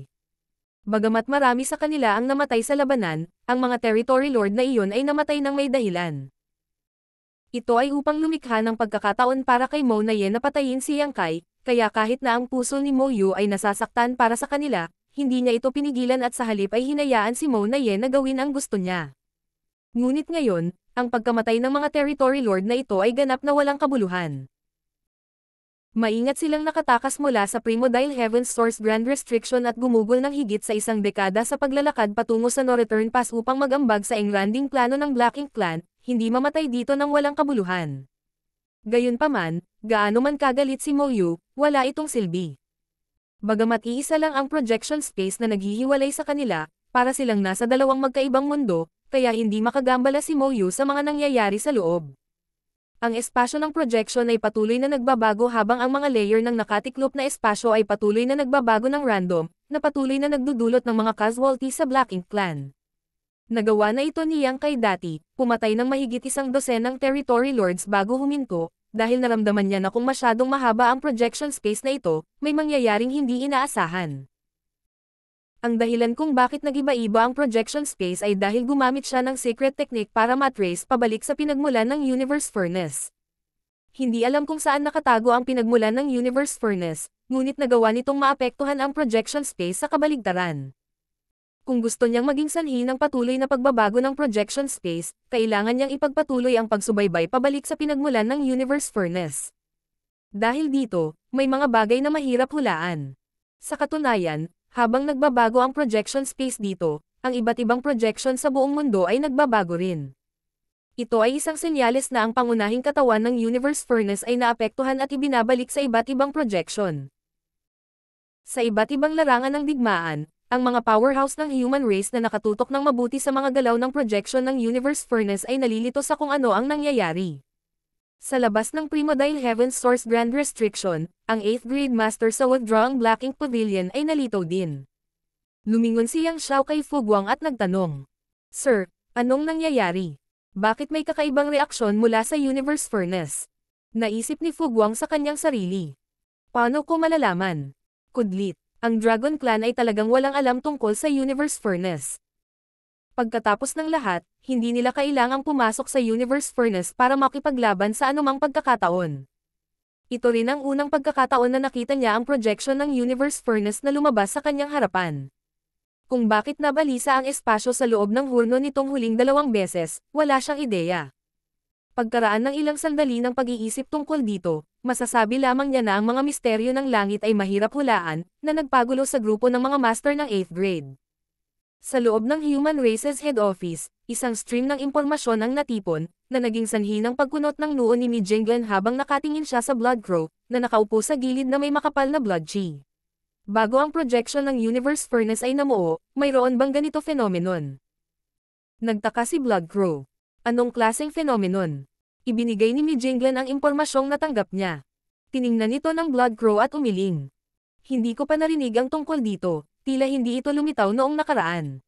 Bagamat marami sa kanila ang namatay sa labanan, ang mga territory lord na iyon ay namatay ng may dahilan. Ito ay upang lumikha ng pagkakataon para kay Mona Ye na patayin si Yang Kai, kaya kahit na ang puso ni Mo Yu ay nasasaktan para sa kanila, hindi niya ito pinigilan at sa halip ay hinayaan si Mona Ye na gawin ang gusto niya. Ngunit ngayon, ang pagkamatay ng mga territory lord na ito ay ganap na walang kabuluhan. Maingat silang nakatakas mula sa Primo dahil Heaven Source Grand Restriction at gumugol ng higit sa isang dekada sa paglalakad patungo sa no-return pass upang magambag sa englanding plano ng Black Ink Clan, hindi mamatay dito ng walang kabuluhan. Gayunpaman, gaano man kagalit si Moyu, wala itong silbi. Bagamat iisa lang ang projection space na naghihiwalay sa kanila, para silang nasa dalawang magkaibang mundo, kaya hindi makagambala si Moyu sa mga nangyayari sa loob. Ang espasyo ng projection ay patuloy na nagbabago habang ang mga layer ng nakatiklop na espasyo ay patuloy na nagbabago ng random, na patuloy na nagdudulot ng mga casualty sa Black Ink Clan. Nagawa na ito ni Yang kay dati, pumatay ng mahigit isang dosenang territory lords bago huminto, dahil naramdaman niya na kung masyadong mahaba ang projection space na ito, may mangyayaring hindi inaasahan. Ang dahilan kung bakit nagiba-iba ang projection space ay dahil gumamit siya ng secret technique para matrace pabalik sa pinagmulan ng universe furnace. Hindi alam kung saan nakatago ang pinagmulan ng universe furnace, ngunit nagawa nitong maapektuhan ang projection space sa kabaligtaran. Kung gusto niyang maging sanhi ng patuloy na pagbabago ng projection space, kailangan niyang ipagpatuloy ang pagsubaybay pabalik sa pinagmulan ng universe furnace. Dahil dito, may mga bagay na mahirap hulaan. Sa katunayan, habang nagbabago ang projection space dito, ang iba't ibang projection sa buong mundo ay nagbabago rin. Ito ay isang senyales na ang pangunahing katawan ng universe furnace ay naapektuhan at ibinabalik sa iba't ibang projection. Sa iba't ibang larangan ng digmaan, ang mga powerhouse ng human race na nakatutok ng mabuti sa mga galaw ng projection ng universe furnace ay nalilito sa kung ano ang nangyayari. Sa labas ng Primodile Heaven Source Grand Restriction, ang 8th grade master sa withdrawang Black Ink Pavilion ay nalito din. Lumingon siyang Xiao kay Fuguang at nagtanong, Sir, anong nangyayari? Bakit may kakaibang reaksyon mula sa Universe Furnace? Naisip ni Fuguang sa kanyang sarili. Paano ko malalaman? Kudlit, ang Dragon Clan ay talagang walang alam tungkol sa Universe Furnace. Pagkatapos ng lahat, hindi nila kailangang pumasok sa Universe Furnace para makipaglaban sa anumang pagkakataon. Ito rin ang unang pagkakataon na nakita niya ang projection ng Universe Furnace na lumabas sa kanyang harapan. Kung bakit nabalisa ang espasyo sa loob ng hurno nitong huling dalawang beses, wala siyang ideya. Pagkaraan ng ilang sandali ng pag-iisip tungkol dito, masasabi lamang niya na ang mga misteryo ng langit ay mahirap hulaan, na nagpagulo sa grupo ng mga master ng 8th grade. Sa loob ng Human Races Head Office, isang stream ng impormasyon ang natipon, na naging sanhi ng pagkunot ng noo ni Mijinglen habang nakatingin siya sa Blood Crow, na nakaupo sa gilid na may makapal na blood chi. Bago ang projection ng Universe Furnace ay namuo, mayroon bang ganito fenomenon? Nagtaka si Blood Crow. Anong klaseng fenomenon? Ibinigay ni Mijinglen ang impormasyong natanggap niya. Tiningnan nito ng Blood Crow at umiling. Hindi ko pa narinig ang tungkol dito, tila hindi ito lumitaw noong nakaraan.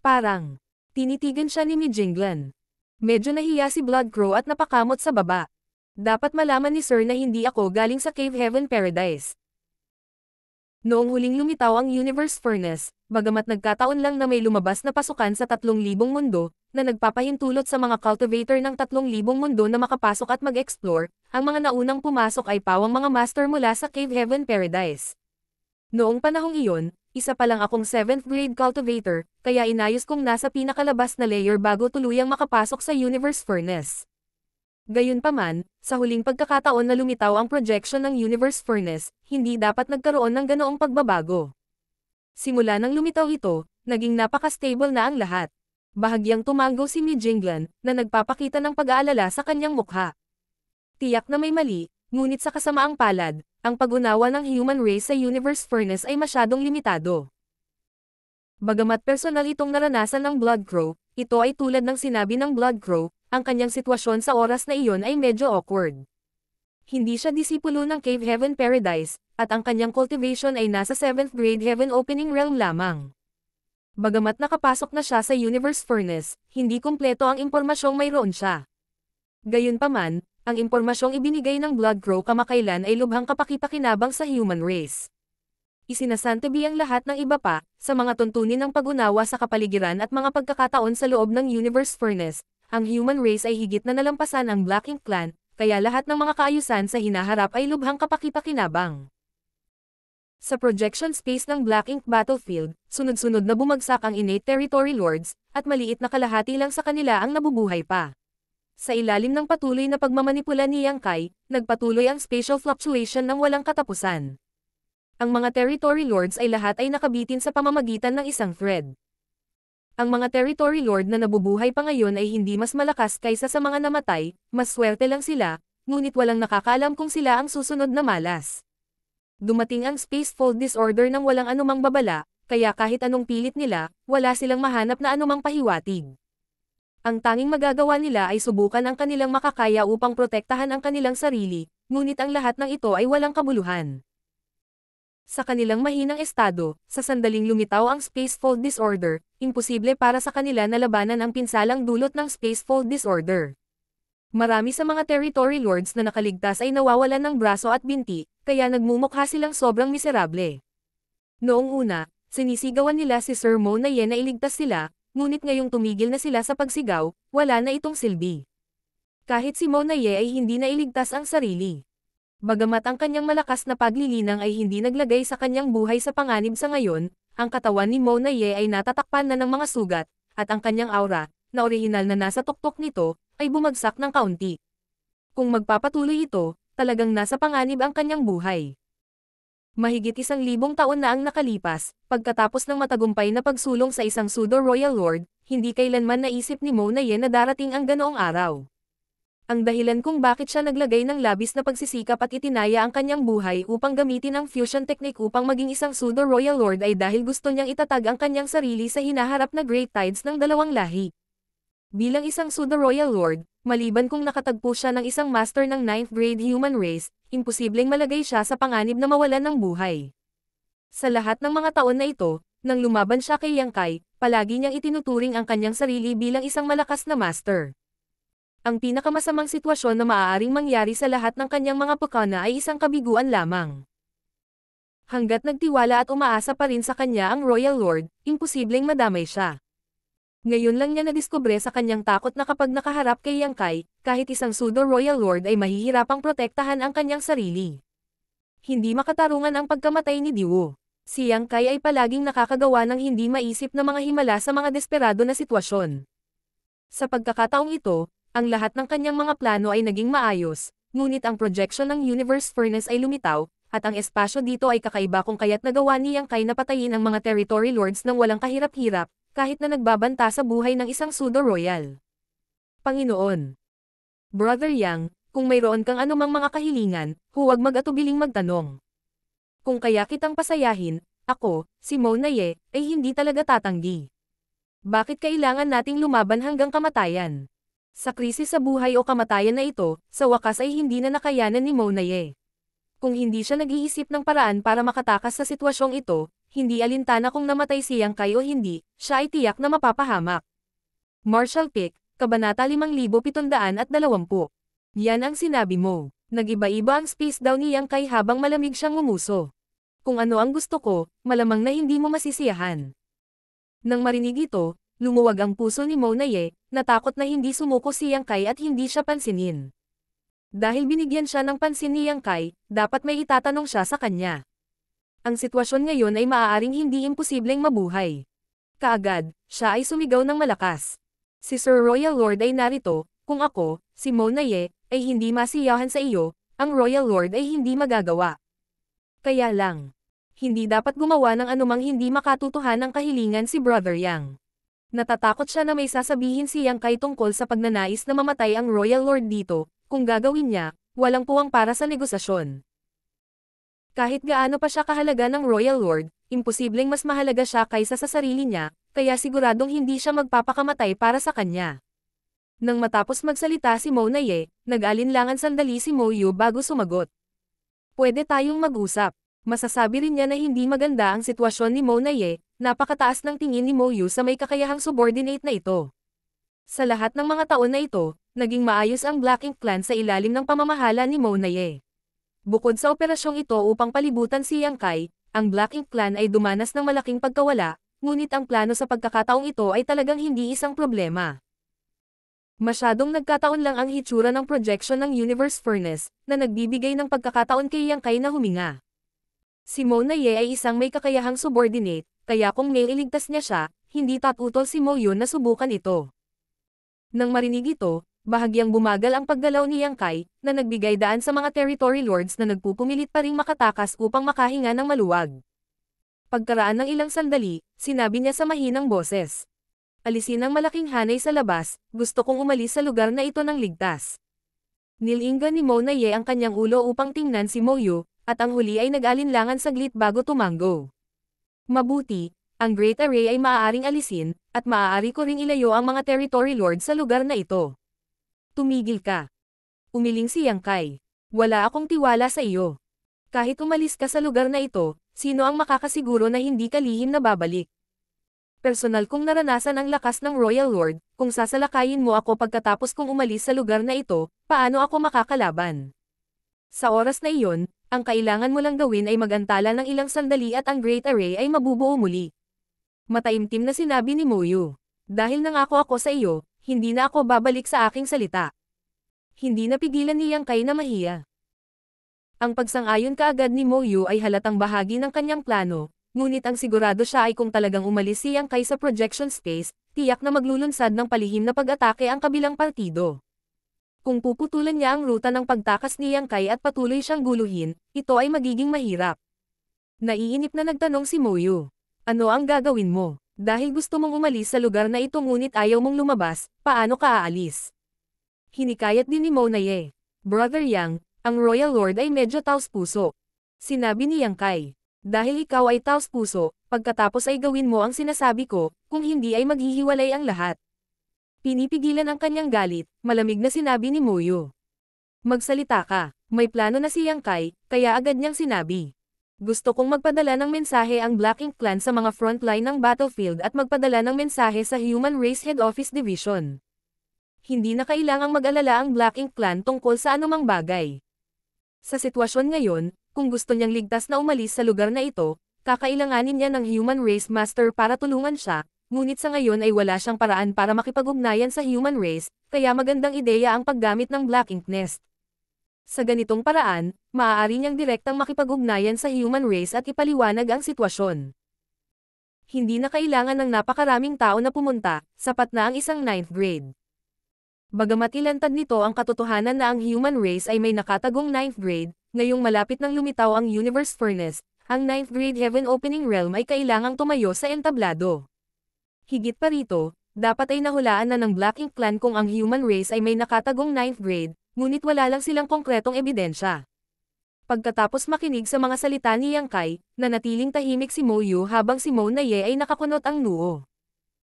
Parang, tinitigan siya ni Mijinglan. Medyo nahiya si Blood Crow at napakamot sa baba. Dapat malaman ni Sir na hindi ako galing sa Cave Heaven Paradise. Noong huling lumitaw ang Universe Furnace, bagamat nagkataon lang na may lumabas na pasukan sa 3,000 mundo, na nagpapahintulot sa mga cultivator ng 3,000 mundo na makapasok at mag-explore, ang mga naunang pumasok ay pawang mga master mula sa Cave Heaven Paradise. Noong panahong iyon, isa pa lang akong 7th grade cultivator, kaya inayos kong nasa pinakalabas na layer bago tuluyang makapasok sa universe furnace. Gayunpaman, sa huling pagkakataon na lumitaw ang projection ng universe furnace, hindi dapat nagkaroon ng ganoong pagbabago. Simula nang lumitaw ito, naging napaka-stable na ang lahat. Bahagyang tumango si Mi Jinglan, na nagpapakita ng pag-aalala sa kanyang mukha. Tiyak na may mali, Ngunit sa kasamaang palad, ang pag-unawa ng human race sa universe furnace ay masyadong limitado. Bagamat personal itong naranasan ng Blood Crow, ito ay tulad ng sinabi ng Blood Crow, ang kanyang sitwasyon sa oras na iyon ay medyo awkward. Hindi siya disipulo ng Cave Heaven Paradise, at ang kanyang cultivation ay nasa 7th grade Heaven Opening Realm lamang. Bagamat nakapasok na siya sa Universe Furnace, hindi kumpleto ang impormasyong mayroon siya. Gayunpaman, ang impormasyong ibinigay ng Blood Grow kamakailan ay lubhang kapakipakinabang sa human race. Isinasantabi ang lahat ng iba pa, sa mga tuntunin ng pag-unawa sa kapaligiran at mga pagkakataon sa loob ng Universe Furnace, ang human race ay higit na nalampasan ang Black Ink Clan, kaya lahat ng mga kaayusan sa hinaharap ay lubhang kapakipakinabang. Sa projection space ng Black Ink Battlefield, sunod-sunod na bumagsak ang innate territory lords, at maliit na kalahati lang sa kanila ang nabubuhay pa. Sa ilalim ng patuloy na pagmamanipula ni Yang Kai, nagpatuloy ang spatial fluctuation ng walang katapusan. Ang mga territory lords ay lahat ay nakabitin sa pamamagitan ng isang thread. Ang mga territory lord na nabubuhay pa ngayon ay hindi mas malakas kaysa sa mga namatay, mas swerte lang sila, ngunit walang nakakaalam kung sila ang susunod na malas. Dumating ang space fold disorder ng walang anumang babala, kaya kahit anong pilit nila, wala silang mahanap na anumang pahiwatig. Ang tanging magagawa nila ay subukan ang kanilang makakaya upang protektahan ang kanilang sarili, ngunit ang lahat ng ito ay walang kabuluhan. Sa kanilang mahinang estado, sa sandaling lumitaw ang spacefold disorder, imposible para sa kanila na labanan ang pinsalang dulot ng spacefold disorder. Marami sa mga territory lords na nakaligtas ay nawawalan ng braso at binti, kaya nagmumukha silang sobrang miserable. Noong una, sinisigawan nila si Sir Mo na yen na iligtas sila, ngunit ngayong tumigil na sila sa pagsigaw, wala na itong silbi. Kahit si Mona Ye ay hindi nailigtas ang sarili. Bagamat ang kanyang malakas na paglilinang ay hindi naglagay sa kanyang buhay sa panganib sa ngayon, ang katawan ni Mona Ye ay natatakpan na ng mga sugat, at ang kanyang aura, na orihinal na nasa tuktok nito, ay bumagsak ng kaunti. Kung magpapatuloy ito, talagang nasa panganib ang kanyang buhay. Mahigit isang libong taon na ang nakalipas, pagkatapos ng matagumpay na pagsulong sa isang pseudo-royal lord, hindi kailanman naisip ni Mona na na darating ang ganoong araw. Ang dahilan kung bakit siya naglagay ng labis na pagsisikap at itinaya ang kanyang buhay upang gamitin ang fusion technique upang maging isang pseudo-royal lord ay dahil gusto niyang itatag ang kanyang sarili sa hinaharap na great tides ng dalawang lahi. Bilang isang pseudo-royal lord, Maliban kung nakatagpo siya ng isang master ng 9th grade human race, imposibleng malagay siya sa panganib na mawalan ng buhay. Sa lahat ng mga taon na ito, nang lumaban siya kay Yang Kai, palagi niyang itinuturing ang kanyang sarili bilang isang malakas na master. Ang pinakamasamang sitwasyon na maaaring mangyari sa lahat ng kanyang mga pakana ay isang kabiguan lamang. Hanggat nagtiwala at umaasa pa rin sa kanya ang Royal Lord, imposibleng madamay siya. Ngayon lang niya nadiskubre sa kanyang takot na kapag nakaharap kay Yang Kai, kahit isang pseudo royal lord ay mahihirapang protektahan ang kanyang sarili. Hindi makatarungan ang pagkamatay ni Diwo. Si Yang Kai ay palaging nakakagawa ng hindi maisip na mga himala sa mga desperado na sitwasyon. Sa pagkakataong ito, ang lahat ng kanyang mga plano ay naging maayos, ngunit ang projection ng Universe Furnace ay lumitaw, at ang espasyo dito ay kakaiba kung kaya't nagawa ni Yang Kai na patayin ang mga territory lords ng walang kahirap-hirap, kahit na nagbabanta sa buhay ng isang pseudo-royal. Panginoon. Brother Yang, kung mayroon kang anumang mga kahilingan, huwag mag-atubiling magtanong. Kung kaya kitang pasayahin, ako, si Monaye, ay hindi talaga tatanggi. Bakit kailangan nating lumaban hanggang kamatayan? Sa krisis sa buhay o kamatayan na ito, sa wakas ay hindi na nakayanan ni Monaye. Kung hindi siya nag-iisip ng paraan para makatakas sa sitwasyong ito, hindi alintana kung namatay siyang kay o hindi, siya ay tiyak na mapapahamak. Marshall Pick, Kabanata 5720. Yan ang sinabi mo. Nagiba-iba ang space daw niyang kay habang malamig siyang umuso. Kung ano ang gusto ko, malamang na hindi mo masisiyahan. Nang marinig ito, lumuwag ang puso ni Monaye, natakot na hindi sumuko si Yang Kai at hindi siya pansinin. Dahil binigyan siya ng pansin ni Yang Kai, dapat may itatanong siya sa kanya ang sitwasyon ngayon ay maaaring hindi imposibleng mabuhay. Kaagad, siya ay sumigaw ng malakas. Si Sir Royal Lord ay narito, kung ako, si Monaye, ay hindi masiyahan sa iyo, ang Royal Lord ay hindi magagawa. Kaya lang, hindi dapat gumawa ng anumang hindi makatutuhan ng kahilingan si Brother Yang. Natatakot siya na may sasabihin si Yang kay tungkol sa pagnanais na mamatay ang Royal Lord dito, kung gagawin niya, walang puwang para sa negosasyon. Kahit gaano pa siya kahalaga ng Royal Lord, imposibleng mas mahalaga siya kaysa sa sarili niya, kaya siguradong hindi siya magpapakamatay para sa kanya. Nang matapos magsalita si Mo Naye, nag-alinlangan sandali si Mo Yu bago sumagot. Pwede tayong mag-usap. Masasabi rin niya na hindi maganda ang sitwasyon ni Mo Naye, napakataas ng tingin ni Mo Yu sa may kakayahang subordinate na ito. Sa lahat ng mga taon na ito, naging maayos ang Black Ink Clan sa ilalim ng pamamahala ni Mo Naye. Bukod sa operasyong ito upang palibutan si Yang Kai, ang Black Ink Clan ay dumanas ng malaking pagkawala, ngunit ang plano sa pagkakataong ito ay talagang hindi isang problema. Masyadong nagkataon lang ang hitsura ng projection ng Universe Furnace, na nagbibigay ng pagkakataon kay Yang Kai na huminga. Si Mona Ye ay isang may kakayahang subordinate, kaya kung may iligtas niya siya, hindi tatutol si Mo Yun na subukan ito. Nang marinig ito, Bahagyang bumagal ang paggalaw ni Yang Kai, na nagbigay daan sa mga territory lords na nagpupumilit pa ring makatakas upang makahinga ng maluwag. Pagkaraan ng ilang sandali, sinabi niya sa mahinang boses. Alisin ang malaking hanay sa labas, gusto kong umalis sa lugar na ito ng ligtas. Nilingga ni Mo na Ye ang kanyang ulo upang tingnan si Mo Yu, at ang huli ay nag-alinlangan saglit bago tumango. Mabuti, ang Great Array ay maaaring alisin, at maaari ko ring ilayo ang mga territory lords sa lugar na ito. Tumigil ka. Umiling si Yang Kai. Wala akong tiwala sa iyo. Kahit umalis ka sa lugar na ito, sino ang makakasiguro na hindi ka lihim na babalik? Personal kong naranasan ang lakas ng Royal Lord, kung sasalakayin mo ako pagkatapos kong umalis sa lugar na ito, paano ako makakalaban? Sa oras na iyon, ang kailangan mo lang gawin ay magantala ng ilang sandali at ang Great Array ay mabubuo muli. Mataimtim na sinabi ni Moyu. Dahil nangako ako sa iyo, hindi na ako babalik sa aking salita. Hindi napigilan ni Yang Kai na mahiya. Ang pagsang-ayon kaagad ni Mo Yu ay halatang bahagi ng kanyang plano, ngunit ang sigurado siya ay kung talagang umalis si Yang Kai sa projection space, tiyak na maglulunsad ng palihim na pag-atake ang kabilang partido. Kung puputulan niya ang ruta ng pagtakas ni Yang Kai at patuloy siyang guluhin, ito ay magiging mahirap. Naiinip na nagtanong si Moyu. Ano ang gagawin mo? Dahil gusto mong umalis sa lugar na ito ngunit ayaw mong lumabas, paano ka aalis? Hinikayat din ni Monaye. Brother Yang, ang Royal Lord ay medyo taos puso. Sinabi ni Yang Kai, dahil ikaw ay taos puso, pagkatapos ay gawin mo ang sinasabi ko, kung hindi ay maghihiwalay ang lahat. Pinipigilan ang kanyang galit, malamig na sinabi ni Moyo. Magsalita ka, may plano na si Yang Kai, kaya agad niyang sinabi gusto kong magpadala ng mensahe ang Black Ink Clan sa mga frontline ng battlefield at magpadala ng mensahe sa Human Race Head Office Division. Hindi na kailangang mag-alala ang Black Ink Clan tungkol sa anumang bagay. Sa sitwasyon ngayon, kung gusto niyang ligtas na umalis sa lugar na ito, kakailanganin niya ng Human Race Master para tulungan siya, ngunit sa ngayon ay wala siyang paraan para makipag-ugnayan sa Human Race, kaya magandang ideya ang paggamit ng Black Ink Nest. Sa ganitong paraan, maaari niyang direktang makipag-ugnayan sa human race at ipaliwanag ang sitwasyon. Hindi na kailangan ng napakaraming tao na pumunta, sapat na ang isang 9th grade. Bagamat ilantad nito ang katotohanan na ang human race ay may nakatagong 9th grade, ngayong malapit nang lumitaw ang Universe Furnace, ang 9th grade Heaven Opening Realm ay kailangang tumayo sa entablado. Higit pa rito, dapat ay nahulaan na ng Black Ink Clan kung ang human race ay may nakatagong 9th grade, Ngunit wala lang silang konkretong ebidensya. Pagkatapos makinig sa mga salita ni Yang Kai, nanatiling tahimik si Mo Yu habang si Mo Na Ye ay nakakunot ang noo.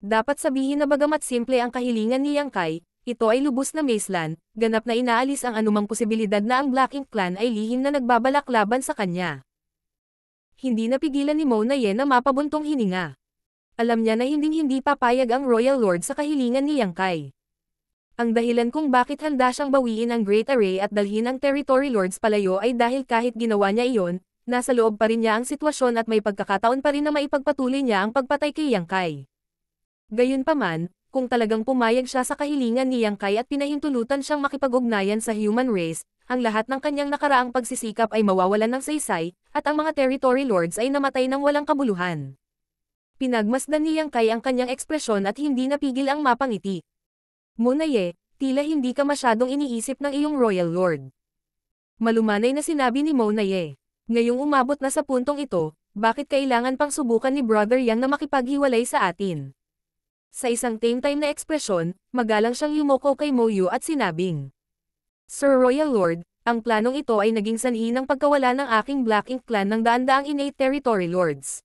Dapat sabihin na bagamat simple ang kahilingan ni Yang Kai, ito ay lubos na mazeland, ganap na inaalis ang anumang posibilidad na ang Black Ink Clan ay lihim na nagbabalak laban sa kanya. Hindi napigilan ni Mo Na Ye na mapabuntong hininga. Alam niya na hinding-hindi papayag ang Royal Lord sa kahilingan ni Yang Kai. Ang dahilan kung bakit handa siyang bawiin ang Great Array at dalhin ang Territory Lords palayo ay dahil kahit ginawa niya iyon, nasa loob pa rin niya ang sitwasyon at may pagkakataon pa rin na maipagpatuloy niya ang pagpatay kay Yangkai. Gayunpaman, kung talagang pumayag siya sa kahilingan ni Yangkai at pinahintulutan siyang makipag-ugnayan sa human race, ang lahat ng kanyang nakaraang pagsisikap ay mawawalan ng saysay, at ang mga Territory Lords ay namatay ng walang kabuluhan. Pinagmasdan ni Yangkai ang kanyang ekspresyon at hindi napigil ang mapangiti. Monaye, tila hindi ka masyadong iniisip ng iyong Royal Lord. Malumanay na sinabi ni Monaye. Ngayong umabot na sa puntong ito, bakit kailangan pang subukan ni Brother Yang na makipaghiwalay sa atin? Sa isang tame-time na ekspresyon, magalang siyang yumoko kay Moyu at sinabing, Sir Royal Lord, ang planong ito ay naging sanhi ng pagkawala ng aking Black Ink Clan ng daan-daang innate territory lords.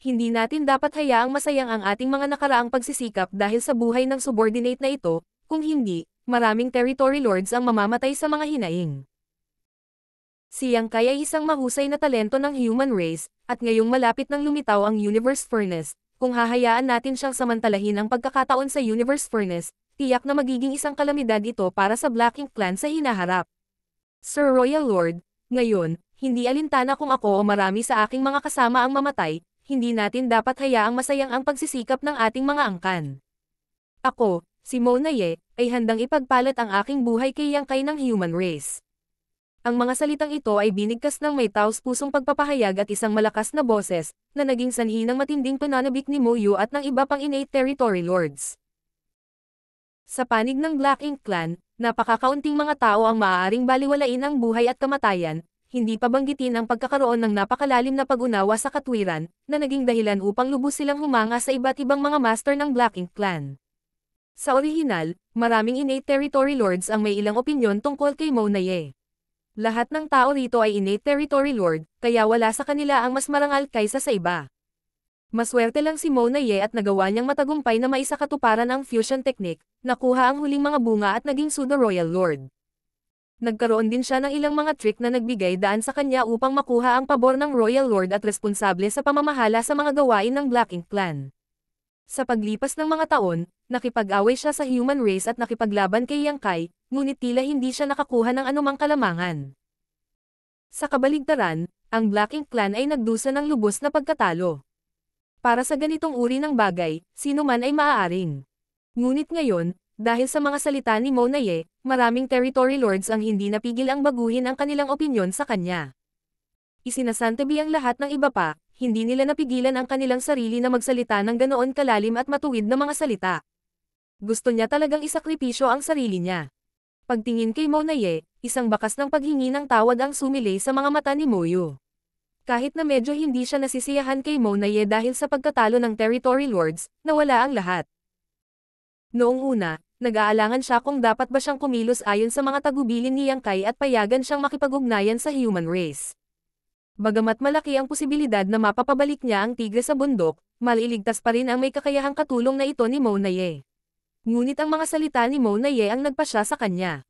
Hindi natin dapat hayaang masayang ang ating mga nakaraang pagsisikap dahil sa buhay ng subordinate na ito, kung hindi, maraming territory lords ang mamamatay sa mga hinaing. Si Yang Kai ay isang mahusay na talento ng human race, at ngayong malapit nang lumitaw ang Universe Furnace, kung hahayaan natin siyang samantalahin ang pagkakataon sa Universe Furnace, tiyak na magiging isang kalamidad ito para sa Black Ink Clan sa hinaharap. Sir Royal Lord, ngayon, hindi alintana kung ako o marami sa aking mga kasama ang mamatay, hindi natin dapat hayaang masayang ang pagsisikap ng ating mga angkan. Ako, si Mona Ye, ay handang ipagpalat ang aking buhay kay Yangkay ng human race. Ang mga salitang ito ay binigkas ng may taos pusong pagpapahayag at isang malakas na boses, na naging sanhi ng matinding pananabik ni Moyu at ng iba pang innate territory lords. Sa panig ng Black Ink Clan, napakakaunting mga tao ang maaaring baliwalain ang buhay at kamatayan, hindi pabanggitin ang pagkakaroon ng napakalalim na pag-unawa sa katwiran, na naging dahilan upang lubos silang humanga sa iba't ibang mga master ng Black Ink Clan. Sa orihinal, maraming innate territory lords ang may ilang opinyon tungkol kay Monaye. Lahat ng tao rito ay innate territory lord, kaya wala sa kanila ang mas marangal kaysa sa iba. Maswerte lang si Monaye at nagawa niyang matagumpay na maisakatuparan ang fusion technique, nakuha ang huling mga bunga at naging pseudo royal lord. Nagkaroon din siya ng ilang mga trick na nagbigay daan sa kanya upang makuha ang pabor ng Royal Lord at responsable sa pamamahala sa mga gawain ng Black Ink Clan. Sa paglipas ng mga taon, nakipag-away siya sa human race at nakipaglaban kay Yang Kai, ngunit tila hindi siya nakakuha ng anumang kalamangan. Sa kabaligtaran, ang Black Ink Clan ay nagdusa ng lubos na pagkatalo. Para sa ganitong uri ng bagay, sino man ay maaaring. Ngunit ngayon, dahil sa mga salita ni Monaye, maraming territory lords ang hindi napigil ang baguhin ang kanilang opinyon sa kanya. Isinasantabi ang lahat ng iba pa, hindi nila napigilan ang kanilang sarili na magsalita ng ganoon kalalim at matuwid na mga salita. Gusto niya talagang isakripisyo ang sarili niya. Pagtingin kay Monaye, isang bakas ng paghingi ng tawad ang sumilay sa mga mata ni Moyo. Kahit na medyo hindi siya nasisiyahan kay Monaye dahil sa pagkatalo ng territory lords, nawala ang lahat. Noong una, nag-aalangan siya kung dapat ba siyang kumilos ayon sa mga tagubilin ni Yang Kai at payagan siyang makipag-ugnayan sa human race. Bagamat malaki ang posibilidad na mapapabalik niya ang tigre sa bundok, maliligtas pa rin ang may kakayahang katulong na ito ni Mo Naye. Ngunit ang mga salita ni Mo Naye ang nagpasya sa kanya.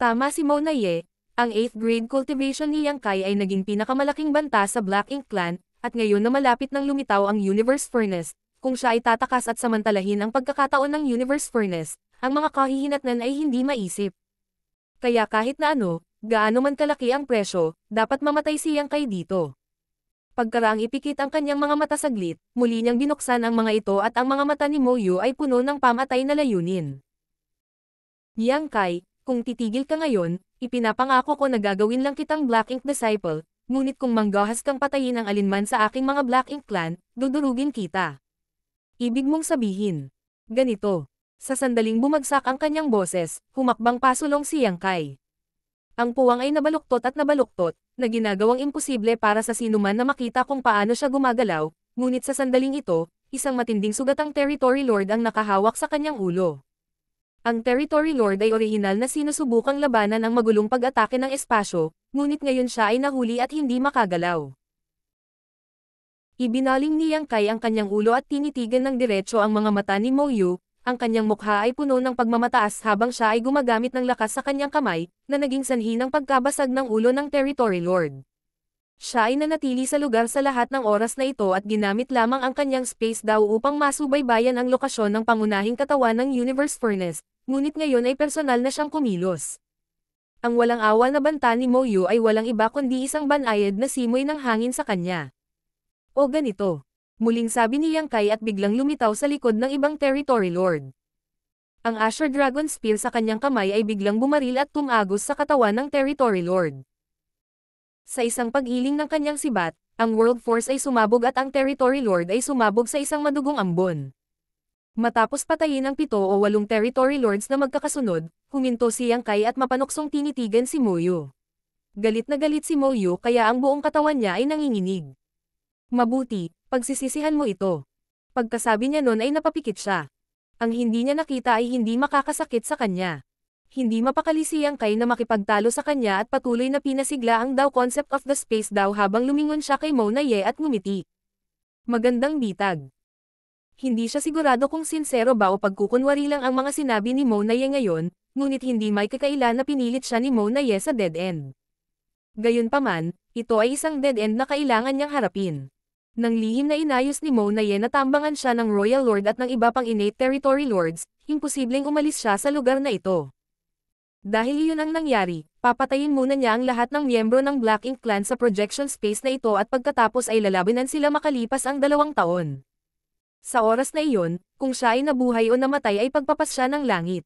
Tama si Mo Naye, ang 8th grade cultivation ni Yang Kai ay naging pinakamalaking banta sa Black Ink Clan, at ngayon na malapit nang lumitaw ang Universe Furnace, kung siya ay tatakas at samantalahin ang pagkakataon ng Universe Furnace, ang mga kahihinatnan ay hindi maisip. Kaya kahit na ano, gaano man kalaki ang presyo, dapat mamatay siyang kay dito. Pagkaraang ipikit ang kanyang mga mata saglit, muli niyang binuksan ang mga ito at ang mga mata ni Moyu ay puno ng pamatay na layunin. Yang Kai, kung titigil ka ngayon, ipinapangako ko na gagawin lang kitang Black Ink Disciple, ngunit kung manggahas kang patayin ang alinman sa aking mga Black Ink Clan, dudurugin kita. Ibig mong sabihin. Ganito. Sa sandaling bumagsak ang kanyang boses, humakbang pasulong si Yang Kai. Ang puwang ay nabaluktot at nabaluktot, na ginagawang imposible para sa sinuman na makita kung paano siya gumagalaw, ngunit sa sandaling ito, isang matinding sugatang Territory Lord ang nakahawak sa kanyang ulo. Ang Territory Lord ay orihinal na sinusubukang labanan ang magulong pag-atake ng espasyo, ngunit ngayon siya ay nahuli at hindi makagalaw. Ibinaling niyang kay ang kanyang ulo at tinitigan ng diretso ang mga mata ni Moyu, ang kanyang mukha ay puno ng pagmamataas habang siya ay gumagamit ng lakas sa kanyang kamay, na naging sanhi ng pagkabasag ng ulo ng Territory Lord. Siya ay nanatili sa lugar sa lahat ng oras na ito at ginamit lamang ang kanyang space daw upang masubaybayan ang lokasyon ng pangunahing katawan ng Universe Furnace, ngunit ngayon ay personal na siyang kumilos. Ang walang awa na banta ni Moyu ay walang iba kundi isang banayad na simoy ng hangin sa kanya. O ganito. Muling sabi ni Yang Kai at biglang lumitaw sa likod ng ibang Territory Lord. Ang Asher Dragon Spear sa kanyang kamay ay biglang bumaril at tumagos sa katawan ng Territory Lord. Sa isang pag-iling ng kanyang sibat, ang World Force ay sumabog at ang Territory Lord ay sumabog sa isang madugong ambon. Matapos patayin ang pito o walong Territory Lords na magkakasunod, huminto si Yang Kai at mapanuksong tinitigan si Moyo. Galit na galit si Moyo kaya ang buong katawan niya ay nanginginig. Mabuti, pagsisisihan mo ito. Pagkasabi niya noon ay napapikit siya. Ang hindi niya nakita ay hindi makakasakit sa kanya. Hindi mapakali ang kay na makipagtalo sa kanya at patuloy na pinasigla ang daw concept of the space daw habang lumingon siya kay Mona Ye at ngumiti. Magandang bitag. Hindi siya sigurado kung sinsero ba o pagkukunwari lang ang mga sinabi ni Mona Ye ngayon, ngunit hindi may kakaila na pinilit siya ni Mona Ye sa dead end. Gayunpaman, ito ay isang dead end na kailangan niyang harapin. Nang lihim na inayos ni Mo na Yen natambangan siya ng Royal Lord at ng iba pang innate territory lords, imposibleng umalis siya sa lugar na ito. Dahil iyon ang nangyari, papatayin muna niya ang lahat ng miyembro ng Black Ink Clan sa projection space na ito at pagkatapos ay lalabanan sila makalipas ang dalawang taon. Sa oras na iyon, kung siya ay nabuhay o namatay ay pagpapas siya ng langit.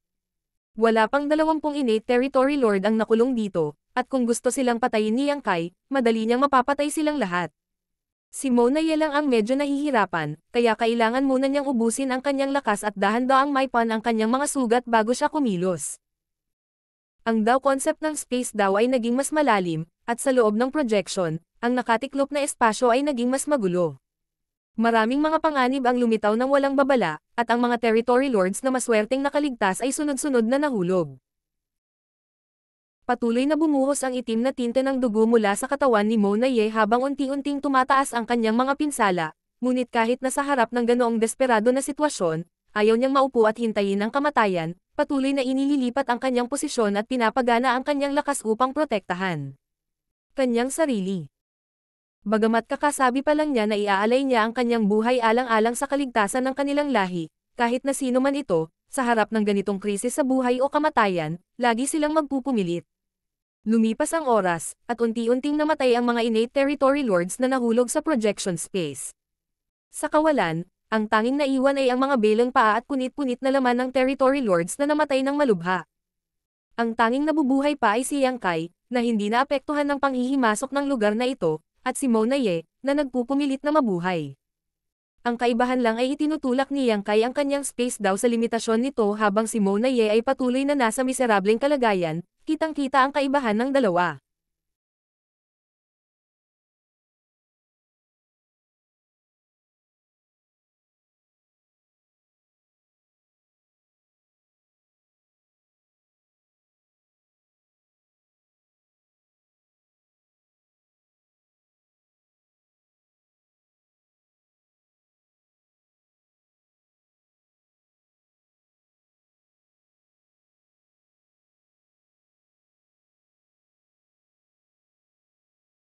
Wala pang dalawampung innate territory lord ang nakulong dito, at kung gusto silang patayin ni Yang Kai, madali niyang mapapatay silang lahat. Si Mona Monaya lang ang medyo nahihirapan, kaya kailangan muna niyang ubusin ang kanyang lakas at dahan-daang maipan ang kanyang mga sugat bago siya kumilos. Ang daw concept ng space daw ay naging mas malalim, at sa loob ng projection, ang nakatiklop na espasyo ay naging mas magulo. Maraming mga panganib ang lumitaw ng walang babala, at ang mga territory lords na maswerteng nakaligtas ay sunod-sunod na nahulog. Patuloy na bumuhos ang itim na tinta ng dugo mula sa katawan ni Monaye habang unti-unting tumataas ang kanyang mga pinsala, ngunit kahit nasa harap ng ganoong desperado na sitwasyon, ayaw niyang maupo at hintayin ang kamatayan, patuloy na inililipat ang kanyang posisyon at pinapagana ang kanyang lakas upang protektahan. Kanyang sarili Bagamat kakasabi pa lang niya na iaalay niya ang kanyang buhay alang-alang sa kaligtasan ng kanilang lahi, kahit na sino man ito, sa harap ng ganitong krisis sa buhay o kamatayan, lagi silang magpupumilit. Lumipas ang oras, at unti-unting namatay ang mga innate territory lords na nahulog sa projection space. Sa kawalan, ang tanging naiwan ay ang mga belang paa at punit-punit na laman ng territory lords na namatay ng malubha. Ang tanging nabubuhay pa ay si Yang Kai, na hindi naapektuhan ng panghihimasok ng lugar na ito, at si Mona Ye, na nagpupumilit na mabuhay. Ang kaibahan lang ay itinutulak ni Yang Kai ang kanyang space daw sa limitasyon nito habang si Mona Ye ay patuloy na nasa miserableng kalagayan, Kitang-kita ang kaibahan ng dalawa.